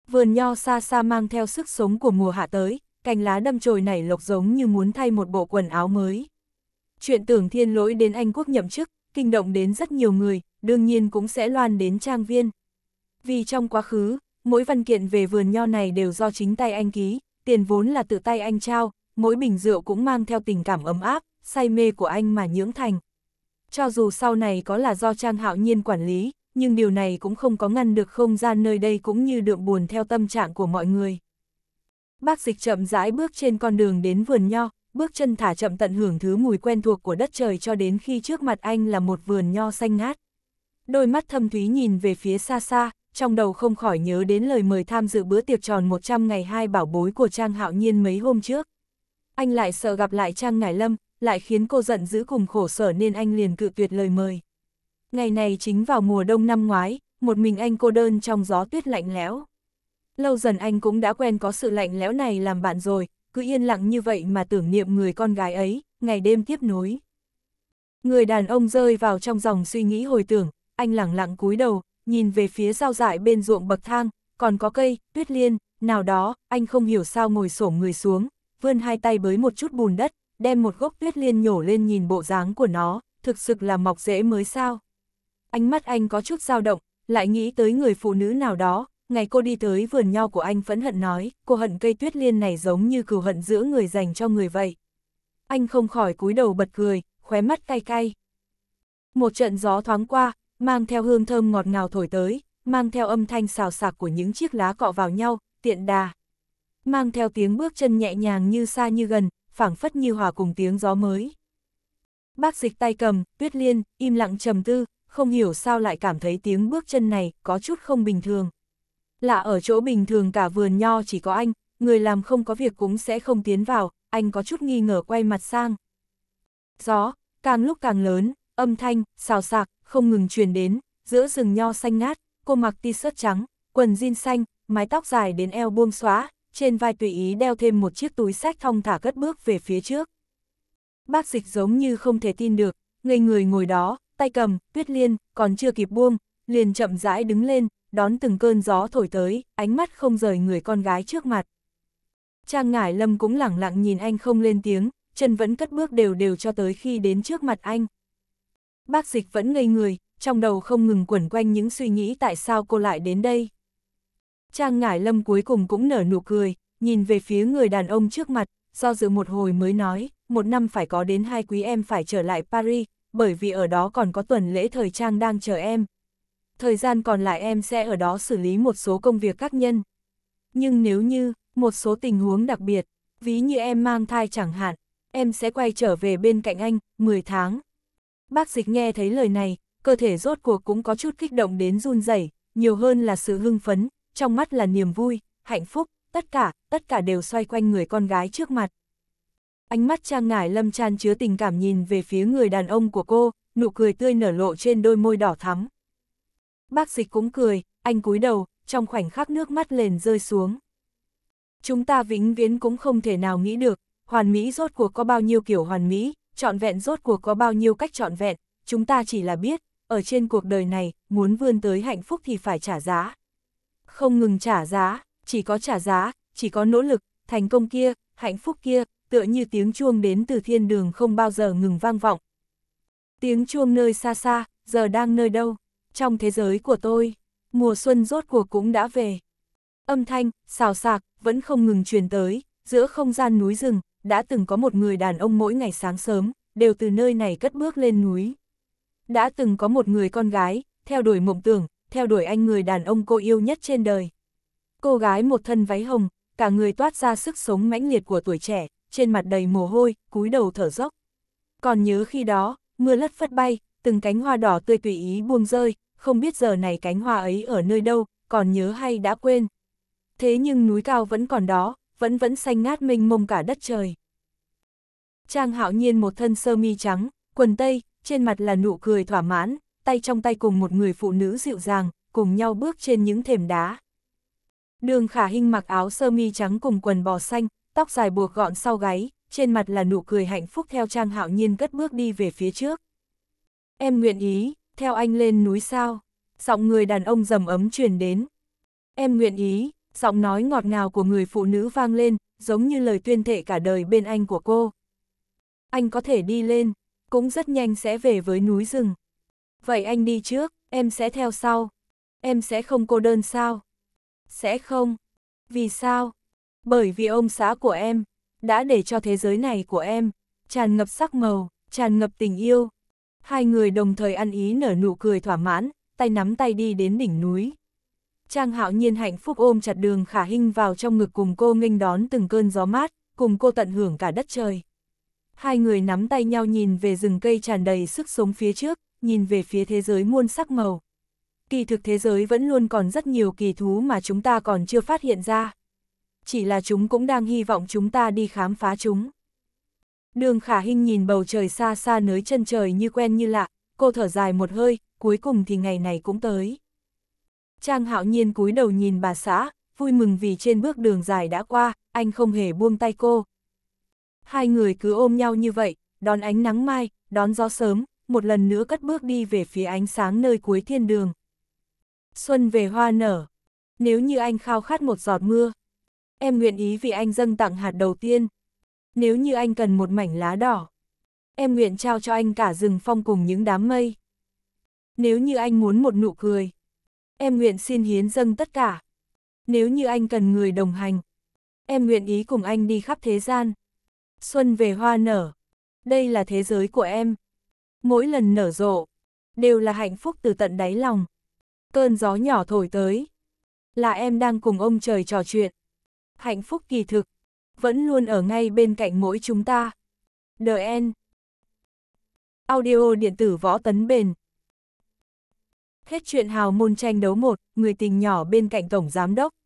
S1: Vườn nho xa xa mang theo sức sống của mùa hạ tới, cành lá đâm chồi nảy lộc giống như muốn thay một bộ quần áo mới. Chuyện tưởng thiên lỗi đến Anh quốc nhậm chức, kinh động đến rất nhiều người, đương nhiên cũng sẽ loan đến trang viên. Vì trong quá khứ, mỗi văn kiện về vườn nho này đều do chính tay anh ký, tiền vốn là tự tay anh trao, mỗi bình rượu cũng mang theo tình cảm ấm áp, say mê của anh mà nhưỡng thành. Cho dù sau này có là do Trang Hạo Nhiên quản lý, nhưng điều này cũng không có ngăn được không gian nơi đây cũng như đượm buồn theo tâm trạng của mọi người. Bác dịch chậm rãi bước trên con đường đến vườn nho, bước chân thả chậm tận hưởng thứ mùi quen thuộc của đất trời cho đến khi trước mặt anh là một vườn nho xanh ngát. Đôi mắt thâm thúy nhìn về phía xa xa, trong đầu không khỏi nhớ đến lời mời tham dự bữa tiệc tròn 100 ngày hai bảo bối của Trang Hạo Nhiên mấy hôm trước. Anh lại sợ gặp lại Trang Ngải Lâm, lại khiến cô giận dữ cùng khổ sở nên anh liền cự tuyệt lời mời. Ngày này chính vào mùa đông năm ngoái, một mình anh cô đơn trong gió tuyết lạnh lẽo. Lâu dần anh cũng đã quen có sự lạnh lẽo này làm bạn rồi, cứ yên lặng như vậy mà tưởng niệm người con gái ấy, ngày đêm tiếp nối. Người đàn ông rơi vào trong dòng suy nghĩ hồi tưởng, anh lặng lặng cúi đầu, nhìn về phía rau dại bên ruộng bậc thang, còn có cây, tuyết liên, nào đó, anh không hiểu sao ngồi xổm người xuống, vươn hai tay bới một chút bùn đất, đem một gốc tuyết liên nhổ lên nhìn bộ dáng của nó, thực sự là mọc dễ mới sao. Ánh mắt anh có chút dao động, lại nghĩ tới người phụ nữ nào đó, ngày cô đi tới vườn nho của anh phẫn hận nói, cô hận cây tuyết liên này giống như cừu hận giữa người dành cho người vậy. Anh không khỏi cúi đầu bật cười, khóe mắt cay cay. Một trận gió thoáng qua, mang theo hương thơm ngọt ngào thổi tới, mang theo âm thanh xào sạc của những chiếc lá cọ vào nhau, tiện đà. Mang theo tiếng bước chân nhẹ nhàng như xa như gần, phảng phất như hòa cùng tiếng gió mới. Bác dịch tay cầm, tuyết liên, im lặng trầm tư, không hiểu sao lại cảm thấy tiếng bước chân này có chút không bình thường. Lạ ở chỗ bình thường cả vườn nho chỉ có anh, người làm không có việc cũng sẽ không tiến vào, anh có chút nghi ngờ quay mặt sang. Gió, càng lúc càng lớn, Âm thanh, xào sạc, không ngừng truyền đến, giữa rừng nho xanh ngát, cô mặc t-shirt trắng, quần jean xanh, mái tóc dài đến eo buông xóa, trên vai tùy ý đeo thêm một chiếc túi sách thong thả cất bước về phía trước. Bác dịch giống như không thể tin được, ngây người ngồi đó, tay cầm, tuyết liên, còn chưa kịp buông, liền chậm rãi đứng lên, đón từng cơn gió thổi tới, ánh mắt không rời người con gái trước mặt. Trang ngải lâm cũng lẳng lặng nhìn anh không lên tiếng, chân vẫn cất bước đều đều cho tới khi đến trước mặt anh, bác dịch vẫn ngây người, trong đầu không ngừng quẩn quanh những suy nghĩ tại sao cô lại đến đây. Trang Ngải Lâm cuối cùng cũng nở nụ cười, nhìn về phía người đàn ông trước mặt, do dự một hồi mới nói, một năm phải có đến hai quý em phải trở lại Paris, bởi vì ở đó còn có tuần lễ thời trang đang chờ em. Thời gian còn lại em sẽ ở đó xử lý một số công việc các nhân. Nhưng nếu như, một số tình huống đặc biệt, ví như em mang thai chẳng hạn, em sẽ quay trở về bên cạnh anh, 10 tháng. Bác dịch nghe thấy lời này, cơ thể rốt cuộc cũng có chút kích động đến run rẩy, nhiều hơn là sự hưng phấn, trong mắt là niềm vui, hạnh phúc, tất cả, tất cả đều xoay quanh người con gái trước mặt. Ánh mắt Trang Ngải Lâm tràn chứa tình cảm nhìn về phía người đàn ông của cô, nụ cười tươi nở lộ trên đôi môi đỏ thắm. Bác dịch cũng cười, anh cúi đầu, trong khoảnh khắc nước mắt lên rơi xuống. Chúng ta vĩnh viễn cũng không thể nào nghĩ được, hoàn mỹ rốt cuộc có bao nhiêu kiểu hoàn mỹ, trọn vẹn rốt cuộc có bao nhiêu cách trọn vẹn, chúng ta chỉ là biết, ở trên cuộc đời này, muốn vươn tới hạnh phúc thì phải trả giá. Không ngừng trả giá, chỉ có trả giá, chỉ có nỗ lực, thành công kia, hạnh phúc kia, tựa như tiếng chuông đến từ thiên đường không bao giờ ngừng vang vọng. Tiếng chuông nơi xa xa, giờ đang nơi đâu? Trong thế giới của tôi, mùa xuân rốt cuộc cũng đã về. Âm thanh, xào xạc, vẫn không ngừng truyền tới, giữa không gian núi rừng, đã từng có một người đàn ông mỗi ngày sáng sớm, đều từ nơi này cất bước lên núi. Đã từng có một người con gái, theo đuổi mộng tưởng, theo đuổi anh người đàn ông cô yêu nhất trên đời. Cô gái một thân váy hồng, cả người toát ra sức sống mãnh liệt của tuổi trẻ, trên mặt đầy mồ hôi, cúi đầu thở dốc. Còn nhớ khi đó, mưa lất phất bay, từng cánh hoa đỏ tươi tùy ý buông rơi, không biết giờ này cánh hoa ấy ở nơi đâu, còn nhớ hay đã quên. Thế nhưng núi cao vẫn còn đó, vẫn vẫn xanh ngát mênh mông cả đất trời. Trang hạo nhiên một thân sơ mi trắng, quần tây, trên mặt là nụ cười thỏa mãn, tay trong tay cùng một người phụ nữ dịu dàng, cùng nhau bước trên những thềm đá. Đường khả hình mặc áo sơ mi trắng cùng quần bò xanh, tóc dài buộc gọn sau gáy, trên mặt là nụ cười hạnh phúc theo Trang Hạo Nhiên cất bước đi về phía trước. Em nguyện ý, theo anh lên núi sao? Giọng người đàn ông rầm ấm truyền đến. Em nguyện ý, giọng nói ngọt ngào của người phụ nữ vang lên, giống như lời tuyên thệ cả đời bên anh của cô. Anh có thể đi lên, cũng rất nhanh sẽ về với núi rừng. Vậy anh đi trước, em sẽ theo sau. Em sẽ không cô đơn sao? Sẽ không. Vì sao? Bởi vì ông xã của em, đã để cho thế giới này của em, tràn ngập sắc màu, tràn ngập tình yêu. Hai người đồng thời ăn ý nở nụ cười thỏa mãn, tay nắm tay đi đến đỉnh núi. Trang hạo nhiên hạnh phúc ôm chặt đường khả hinh vào trong ngực cùng cô nghênh đón từng cơn gió mát, cùng cô tận hưởng cả đất trời. Hai người nắm tay nhau nhìn về rừng cây tràn đầy sức sống phía trước, nhìn về phía thế giới muôn sắc màu. Kỳ thực thế giới vẫn luôn còn rất nhiều kỳ thú mà chúng ta còn chưa phát hiện ra. Chỉ là chúng cũng đang hy vọng chúng ta đi khám phá chúng. Đường khả hinh nhìn bầu trời xa xa nới chân trời như quen như lạ, cô thở dài một hơi, cuối cùng thì ngày này cũng tới. Trang hạo nhiên cúi đầu nhìn bà xã, vui mừng vì trên bước đường dài đã qua, anh không hề buông tay cô. Hai người cứ ôm nhau như vậy, đón ánh nắng mai, đón gió sớm, một lần nữa cất bước đi về phía ánh sáng nơi cuối thiên đường. Xuân về hoa nở. Nếu như anh khao khát một giọt mưa, em nguyện ý vì anh dâng tặng hạt đầu tiên. Nếu như anh cần một mảnh lá đỏ, em nguyện trao cho anh cả rừng phong cùng những đám mây. Nếu như anh muốn một nụ cười, em nguyện xin hiến dâng tất cả. Nếu như anh cần người đồng hành, em nguyện ý cùng anh đi khắp thế gian. Xuân về hoa nở, đây là thế giới của em. Mỗi lần nở rộ, đều là hạnh phúc từ tận đáy lòng. Cơn gió nhỏ thổi tới, là em đang cùng ông trời trò chuyện. Hạnh phúc kỳ thực, vẫn luôn ở ngay bên cạnh mỗi chúng ta. The End Audio điện tử võ tấn bền Hết chuyện hào môn tranh đấu một, người tình nhỏ bên cạnh Tổng Giám Đốc.